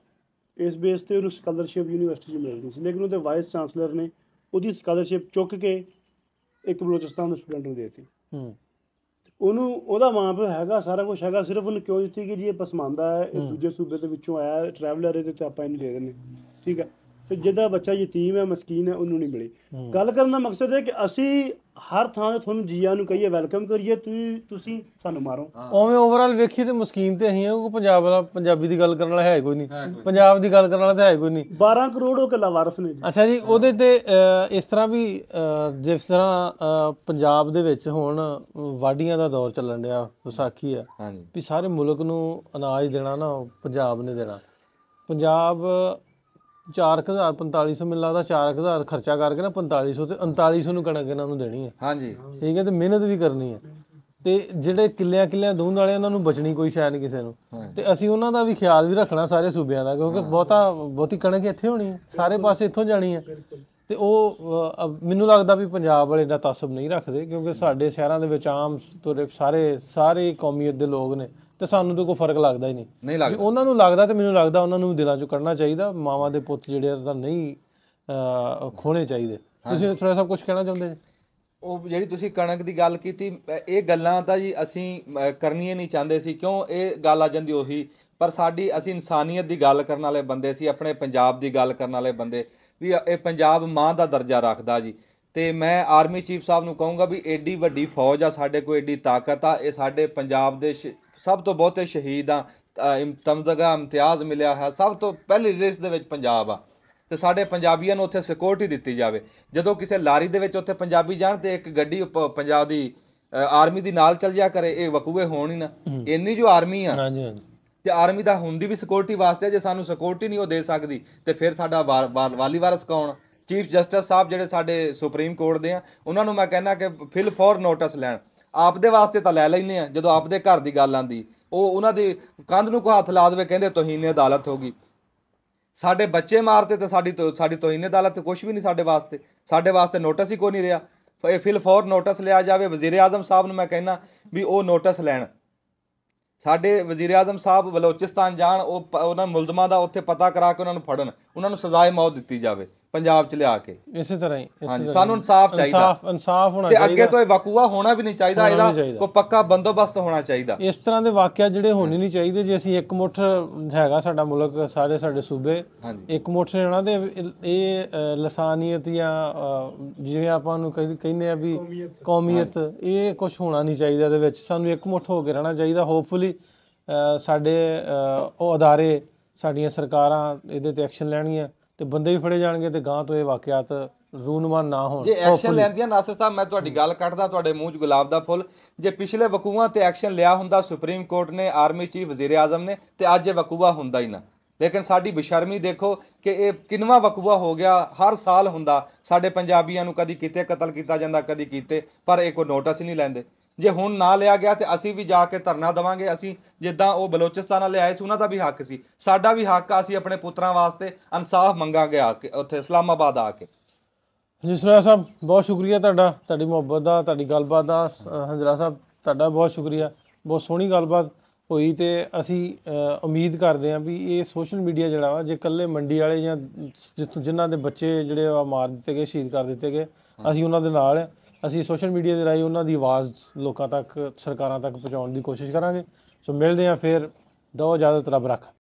ਇਸ ਬੇਸ ਤੇ ਉਹਨੂੰ ਸਕਾਲਰਸ਼ਿਪ ਯੂਨੀਵਰਸਿਟੀ 'ਚ ਮਿਲਦੀ ਸੀ ਲੇਕਿਨ ਉਹਦੇ ਵਾਈਸ ਚਾਂਸਲਰ ਨੇ ਉਹਦੀ ਸਕਾਲਰਸ਼ਿਪ ਚੁੱਕ ਕੇ ਇੱਕ ਬਲੋਚਿਸਤਾਨ ਦੇ ਸਟੂਡੈਂਟ ਨੂੰ ਦਿੱਤੀ ਹੂੰ ਉਹਨੂੰ ਉਹਦਾ ਮਾਂ ਪਿਓ ਹੈਗਾ ਸਾਰਾ ਕੁਝ ਹੈਗਾ ਸਿਰਫ ਉਹਨੂੰ ਕਿਉਂ ਦਿੱਤੀ ਕਿ ਜੀ ਇਹ ਪਸਮਾਨਦਾ ਹੈ ਇਹ ਦੂਜੇ ਸੂਬੇ ਦੇ ਵਿੱਚੋਂ ਆਇਆ ਟਰੈਵਲਰ ਹੈ ਤੇ ਆਪਾਂ ਇਹਨੂੰ ਦੇ ਦਿੰਨੇ ਠੀਕ ਹੈ ਤੇ ਜਿਹਦਾ ਬੱਚਾ ਯਤੀਮ ਹੈ ਮਸਕੀਨ ਹੈ ਉਹਨੂੰ ਨਹੀਂ ਮਿਲੇ ਗੱਲ ਕਰਨ ਦਾ ਮਕਸਦ ਹੈ ਕਿ ਅਸੀਂ ਹਰ ਥਾਂ ਤੇ ਤੁਹਾਨੂੰ ਜੀਆਂ ਨੂੰ ਕਹੀਏ ਵੈਲਕਮ ਕਰੀਏ ਤੁਸੀਂ ਤੁਸੀਂ ਸਾਨੂੰ ਮਾਰੋ ਓਵੇਂ ਓਵਰਆਲ ਵੇਖੀ ਤੇ ਮਸਕੀਨ ਤੇ ਅਸੀਂ ਕੋਈ ਪੰਜਾਬ ਦਾ ਪੰਜਾਬੀ ਦੀ ਗੱਲ ਕਰਨ ਵਾਲਾ ਹੈ ਕੋਈ ਨਹੀਂ ਪੰਜਾਬ ਦੀ ਗੱਲ ਕਰਨ ਵਾਲਾ ਤਾਂ ਹੈ ਕੋਈ ਨਹੀਂ 12 ਕਰੋੜ ਉਹ ਕੱਲਾ ਵਾਰਸ ਨੇ ਜੀ ਅੱਛਾ ਜੀ ਉਹਦੇ ਤੇ ਇਸ ਤਰ੍ਹਾਂ ਵੀ ਜਿਸ ਤਰ੍ਹਾਂ ਪੰਜਾਬ ਦੇ ਵਿੱਚ ਹੁਣ ਵਾਡੀਆਂ ਦਾ ਦੌਰ ਚੱਲਣ ਰਿਹਾ ਵਿਸਾਖੀ ਆ ਵੀ ਸਾਰੇ ਮੁਲਕ ਨੂੰ ਅਨਾਜ ਦੇਣਾ ਨਾ ਪੰਜਾਬ ਨੇ ਦੇਣਾ ਪੰਜਾਬ 4045 ਮੈਨੂੰ ਲੱਗਦਾ 4000 ਖਰਚਾ ਕਰਕੇ ਨਾ 4500 ਤੇ 3900 ਨੂੰ ਕਣਕ ਇਹਨਾਂ ਨੂੰ ਦੇਣੀ ਹੈ ਹਾਂਜੀ ਠੀਕ ਹੈ ਤੇ ਮਿਹਨਤ ਵੀ ਕਰਨੀ ਹੈ ਤੇ ਜਿਹੜੇ ਕਿੱਲਿਆਂ ਕਿੱਲਿਆਂ ਦੂੰਦ ਵਾਲੇ ਉਹਨਾਂ ਨੂੰ ਬਚਣੀ ਕੋਈ ਸ਼ਾਇਦ ਨਹੀਂ ਕਿਸੇ ਨੂੰ ਤੇ ਅਸੀਂ ਉਹਨਾਂ ਦਾ ਵੀ ਖਿਆਲ ਵੀ ਰੱਖਣਾ ਸਾਰੇ ਸੂਬਿਆਂ ਦਾ ਕਿਉਂਕਿ ਬਹੁਤਾ ਬਹੁਤੀ ਕਣਕ ਇੱਥੇ ਹੋਣੀ ਹੈ ਸਾਰੇ ਪਾਸੇ ਇੱਥੋਂ ਜਾਣੀ ਹੈ ਤੇ ਉਹ ਮੈਨੂੰ ਲੱਗਦਾ ਵੀ ਪੰਜਾਬ ਵਾਲੇ ਦਾ ਤਸਬ ਨਹੀਂ ਰੱਖਦੇ ਕਿਉਂਕਿ ਸਾਡੇ ਸ਼ਹਿਰਾਂ ਦੇ ਵਿੱਚ ਆਮ ਤੁਰੇ ਸਾਰੇ ਸਾਰੇ ਕੌਮੀਅਤ ਦੇ ਲੋਕ ਨੇ ਤੇ ਸਾਨੂੰ ਤਾਂ ਕੋਈ ਫਰਕ ਲੱਗਦਾ ਹੀ ਨਹੀਂ ਨਹੀਂ ਲੱਗਦਾ ਉਹਨਾਂ ਨੂੰ ਲੱਗਦਾ ਤੇ ਮੈਨੂੰ ਲੱਗਦਾ ਉਹਨਾਂ ਨੂੰ ਦਿਲਾਂ ਚੋਂ ਕੱਢਣਾ ਚਾਹੀਦਾ ਮਾਵਾਂ ਦੇ ਪੁੱਤ ਜਿਹੜੇ ਆ ਤਾਂ ਨਹੀਂ ਖੋਣੇ ਚਾਹੀਦੇ ਤੁਸੀਂ ਥੋੜਾ ਸਭ ਕੁਝ ਕਹਿਣਾ ਚਾਹੁੰਦੇ ਜੀ ਉਹ ਜਿਹੜੀ ਤੁਸੀਂ ਕਣਕ ਦੀ ਗੱਲ ਕੀਤੀ ਇਹ ਗੱਲਾਂ ਤਾਂ ਜੀ ਅਸੀਂ ਕਰਨੀਆਂ ਨਹੀਂ ਚਾਹੁੰਦੇ ਸੀ ਕਿਉਂ ਇਹ ਗੱਲ ਆ ਜਾਂਦੀ ਉਹੀ ਪਰ ਸਾਡੀ ਅਸੀਂ ਇਨਸਾਨੀਅਤ ਦੀ ਗੱਲ ਕਰਨ ਵਾਲੇ ਬੰਦੇ ਸੀ ਆਪਣੇ ਪੰਜਾਬ ਦੀ ਗੱਲ ਕਰਨ ਵਾਲੇ ਬੰਦੇ ਵੀ ਇਹ ਪੰਜਾਬ ਮਾਂ ਦਾ ਦਰਜਾ ਰੱਖਦਾ ਜੀ ਤੇ ਮੈਂ ਆਰਮੀ ਚੀਫ ਸਾਹਿਬ ਨੂੰ ਕਹੂੰਗਾ ਵੀ ਐਡੀ ਵੱਡੀ ਫੌਜ ਆ ਸਾਡੇ ਕੋਲ ਐਡੀ ਤਾਕਤ ਆ ਇਹ ਸਾਡੇ ਪੰਜਾਬ ਦੇ ਸਭ ਤੋਂ ਬਹੁਤੇ ਸ਼ਹੀਦ ਆ ਤਮਦਗਾ ਇਮਤਿਆਜ਼ ਮਿਲਿਆ ਹੈ ਸਭ ਤੋਂ ਪਹਿਲੀ ਰੇਸ ਦੇ ਵਿੱਚ ਪੰਜਾਬ ਆ ਤੇ ਸਾਡੇ ਪੰਜਾਬੀਆਂ ਨੂੰ ਉੱਥੇ ਸਿਕਿਉਰਿਟੀ ਦਿੱਤੀ ਜਾਵੇ ਜਦੋਂ ਕਿਸੇ ਲਾਰੀ ਦੇ ਵਿੱਚ ਉੱਥੇ ਪੰਜਾਬੀ ਜਾਣ ਤੇ ਇੱਕ ਗੱਡੀ ਪੰਜਾਬ ਦੀ ਆਰਮੀ ਦੀ ਨਾਲ ਚੱਲ ਜਾ ਕਰੇ ਇਹ ਵਕੂਏ ਹੋਣ ਹੀ ਨਾ ਇੰਨੀ ਜੋ ਆਰਮੀ ਆ ਹਾਂਜੀ ਹਾਂਜੀ ਤੇ ਆਰਮੀ ਦਾ ਹੁੰਦੀ ਵੀ ਸਿਕਿਉਰਿਟੀ ਵਾਸਤੇ ਜੇ ਸਾਨੂੰ ਸਿਕਿਉਰਿਟੀ ਨਹੀਂ ਉਹ ਦੇ ਸਕਦੀ ਤੇ ਫਿਰ ਸਾਡਾ ਵਾਲੀ ਵਾਰਸ ਕੌਣ ਚੀਫ ਜਸਟਿਸ ਸਾਹਿਬ ਜਿਹੜੇ ਸਾਡੇ ਸੁਪਰੀਮ ਕੋਰਟ ਦੇ ਆ ਉਹਨਾਂ ਨੂੰ ਮੈਂ ਕਹਿੰਦਾ ਕਿ ਫਿਲ ਫੋਰ ਨੋਟਿਸ ਲੈਣ ਆਪਦੇ ਵਾਸਤੇ ਤਾਂ ਲੈ ਲੈਨੇ ਆ ਜਦੋਂ ਆਪਦੇ ਘਰ ਦੀ ਗੱਲ ਆਂਦੀ ਉਹ ਉਹਨਾਂ ਦੇ ਕੰਧ ਨੂੰ ਕੋ ਹੱਥ ਲਾ ਦੇਵੇ ਕਹਿੰਦੇ ਤੋਹੀਨ ਅਦਾਲਤ ਹੋਗੀ ਸਾਡੇ ਬੱਚੇ ਮਾਰਤੇ ਤੇ ਸਾਡੀ ਸਾਡੀ ਤੋਹੀਨ ਅਦਾਲਤ ਤੇ ਕੁਝ ਵੀ ਨਹੀਂ ਸਾਡੇ ਵਾਸਤੇ ਸਾਡੇ ਵਾਸਤੇ ਨੋਟਿਸ ਹੀ ਕੋਈ ਨਹੀਂ ਰਿਹਾ ਇਹ ਫਿਲ ਫੌਰ ਨੋਟਿਸ ਲਿਆ ਜਾਵੇ ਵਜ਼ੀਰ ਆਜ਼ਮ ਸਾਹਿਬ ਨੂੰ ਮੈਂ ਕਹਿਣਾ ਵੀ ਉਹ ਨੋਟਿਸ ਲੈਣ ਸਾਡੇ ਵਜ਼ੀਰ ਆਜ਼ਮ ਸਾਹਿਬ ਬਲੋਚਿਸਤਾਨ ਜਾਣ ਉਹ ਉਹਨਾਂ ਮੁਲਜ਼ਮਾਂ ਦਾ ਉੱਥੇ ਪਤਾ ਕਰਾ ਕੇ ਉਹਨਾਂ ਨੂੰ ਫੜਨ ਉਹਨਾਂ ਨੂੰ ਸਜ਼ਾਏ ਮੌਤ ਦਿੱਤੀ ਜਾਵੇ ਪੰਜਾਬ ਚ ਲਿਆ ਕੇ ਇਸੇ ਤਰ੍ਹਾਂ ਹੀ ਹਾਂਜੀ ਸਾਨੂੰ ਇਨਸਾਫ ਚਾਹੀਦਾ ਇਨਸਾਫ ਇਨਸਾਫ ਹੋਣਾ ਚਾਹੀਦਾ ਤੇ ਅੱਗੇ ਤੋਂ ਇਹ ਵਕੂਆ ਹੋਣਾ ਵੀ ਨਹੀਂ ਚਾਹੀਦਾ ਇਹਦਾ ਕੋ ਪੱਕਾ ਬੰਦੋਬਸਤ ਹੋਣਾ ਚਾਹੀਦਾ ਇਸ ਤਰ੍ਹਾਂ ਦੇ ਵਾਕਿਆ ਜਿਹੜੇ ਹੋਣੇ ਨਹੀਂ ਚਾਹੀਦੇ ਜੇ ਅਸੀਂ ਇੱਕ ਮੁੱਠ ਹੈਗਾ ਸਾਡਾ ਮੁਲਕ ਸਾਰੇ ਸਾਡੇ ਸੂਬੇ ਇੱਕ ਮੁੱਠ ਰਹਿਣਾ ਤੇ ਇਹ ਲਸਾਨੀਅਤ ਜਾਂ ਜਿਵੇਂ ਆਪਾਂ ਨੂੰ ਕਹਿੰਦੇ ਆ ਵੀ ਕੌਮੀਅਤ ਇਹ ਕੁਝ ਹੋਣਾ ਨਹੀਂ ਚਾਹੀਦਾ ਦੇ ਵਿੱਚ ਸਾਨੂੰ ਇੱਕ ਮੁੱਠ ਹੋ ਕੇ ਰਹਿਣਾ ਚਾਹੀਦਾ ਹੋਪਫੁਲੀ ਸਾਡੇ ਉਹ ਅਦਾਰੇ ਸਾਡੀਆਂ ਸਰਕਾਰਾਂ ਇਹਦੇ ਤੇ ਐਕਸ਼ਨ ਲੈਣਗੀਆਂ ਤੇ ਬੰਦੇ ਵੀ ਫੜੇ ਜਾਣਗੇ ਤੇ ਗਾਂ ਤੋਂ ਇਹ ਵਾਕਿਆਤ ਰੂਨਮਾਨ ਨਾ ਹੋਣ ਜੇ ਐਕਸ਼ਨ ਲੈਂਦੀਆਂ ਨਾਸਰ ਸਾਹਿਬ ਮੈਂ ਤੁਹਾਡੀ ਗੱਲ ਕੱਟਦਾ ਤੁਹਾਡੇ ਮੂੰਹ 'ਚ ਗੁਲਾਬ ਦਾ ਫੁੱਲ ਜੇ ਪਿਛਲੇ ਵਕੂਆਂ ਤੇ ਐਕਸ਼ਨ ਲਿਆ ਹੁੰਦਾ ਸੁਪਰੀਮ ਕੋਰਟ ਨੇ ਆਰਮੀ ਚੀਫ ਵਜ਼ੀਰ ਆਜ਼ਮ ਨੇ ਤੇ ਅੱਜ ਇਹ ਵਕੂਆ ਹੁੰਦਾ ਹੀ ਨਾ ਲੇਕਿਨ ਸਾਡੀ ਬਸ਼ਰਮੀ ਦੇਖੋ ਕਿ ਇਹ ਕਿੰਨਵਾ ਵਕੂਆ ਹੋ ਗਿਆ ਹਰ ਸਾਲ ਹੁੰਦਾ ਸਾਡੇ ਪੰਜਾਬੀਆਂ ਨੂੰ ਕਦੀ ਕਿਤੇ ਕਤਲ ਕੀਤਾ ਜਾਂਦਾ ਕਦੀ ਕੀਤੇ ਪਰ ਇਹ ਕੋ ਨੋਟਿਸ ਹੀ ਨਹੀਂ ਲੈਂਦੇ ਜੇ ਹੁਣ ਨਾ ਲਿਆ ਗਿਆ ਤੇ ਅਸੀਂ ਵੀ ਜਾ ਕੇ ਧਰਨਾ ਦਵਾਂਗੇ ਅਸੀਂ ਜਿੱਦਾਂ ਉਹ ਬਲੋਚਿਸਤਾਨ ਵਾਲੇ ਆਏ ਸੀ ਉਹਨਾਂ ਦਾ ਵੀ ਹੱਕ ਸੀ ਸਾਡਾ ਵੀ ਹੱਕ ਆ ਅਸੀਂ ਆਪਣੇ ਪੁੱਤਰਾਂ ਵਾਸਤੇ ਇਨਸਾਫ ਮੰਗਾਂਗੇ ਆ ਕੇ ਉੱਥੇ ਇਸਲਾਮਾਬਾਦ ਆ ਕੇ ਜਿਸਰਾ ਸਾਹਿਬ ਬਹੁਤ ਸ਼ੁਕਰੀਆ ਤੁਹਾਡਾ ਤੁਹਾਡੀ ਮੁਹੱਬਤ ਦਾ ਤੁਹਾਡੀ ਗੱਲਬਾਤ ਦਾ ਹੰਜਰਾ ਸਾਹਿਬ ਤੁਹਾਡਾ ਬਹੁਤ ਸ਼ੁਕਰੀਆ ਬਹੁਤ ਸੋਹਣੀ ਗੱਲਬਾਤ ਹੋਈ ਤੇ ਅਸੀਂ ਉਮੀਦ ਕਰਦੇ ਆਂ ਵੀ ਇਹ ਸੋਸ਼ਲ ਮੀਡੀਆ ਜਿਹੜਾ ਵਾ ਜੇ ਕੱਲੇ ਮੰਡੀ ਵਾਲੇ ਜਾਂ ਜਿੱਥੋਂ ਜਿਨ੍ਹਾਂ ਦੇ ਬੱਚੇ ਜਿਹੜੇ ਆ ਮਾਰ ਦਿੱਤੇ ਗਏ ਸ਼ਹੀਦ ਕਰ ਦਿੱਤੇ ਗਏ ਅਸੀਂ ਉਹਨਾਂ ਦੇ ਨਾਲ ਆ ਅਸੀਂ ਸੋਸ਼ਲ ਮੀਡੀਆ ਦੇ ਰਾਹੀਂ ਉਹਨਾਂ ਦੀ ਆਵਾਜ਼ ਲੋਕਾਂ ਤੱਕ ਸਰਕਾਰਾਂ ਤੱਕ ਪਹੁੰਚਾਉਣ ਦੀ ਕੋਸ਼ਿਸ਼ ਕਰਾਂਗੇ ਸੋ ਮਿਲਦੇ ਹਾਂ ਫਿਰ ਦੋ ਜਿਆਦਾ ਤਰਬ ਰੱਖ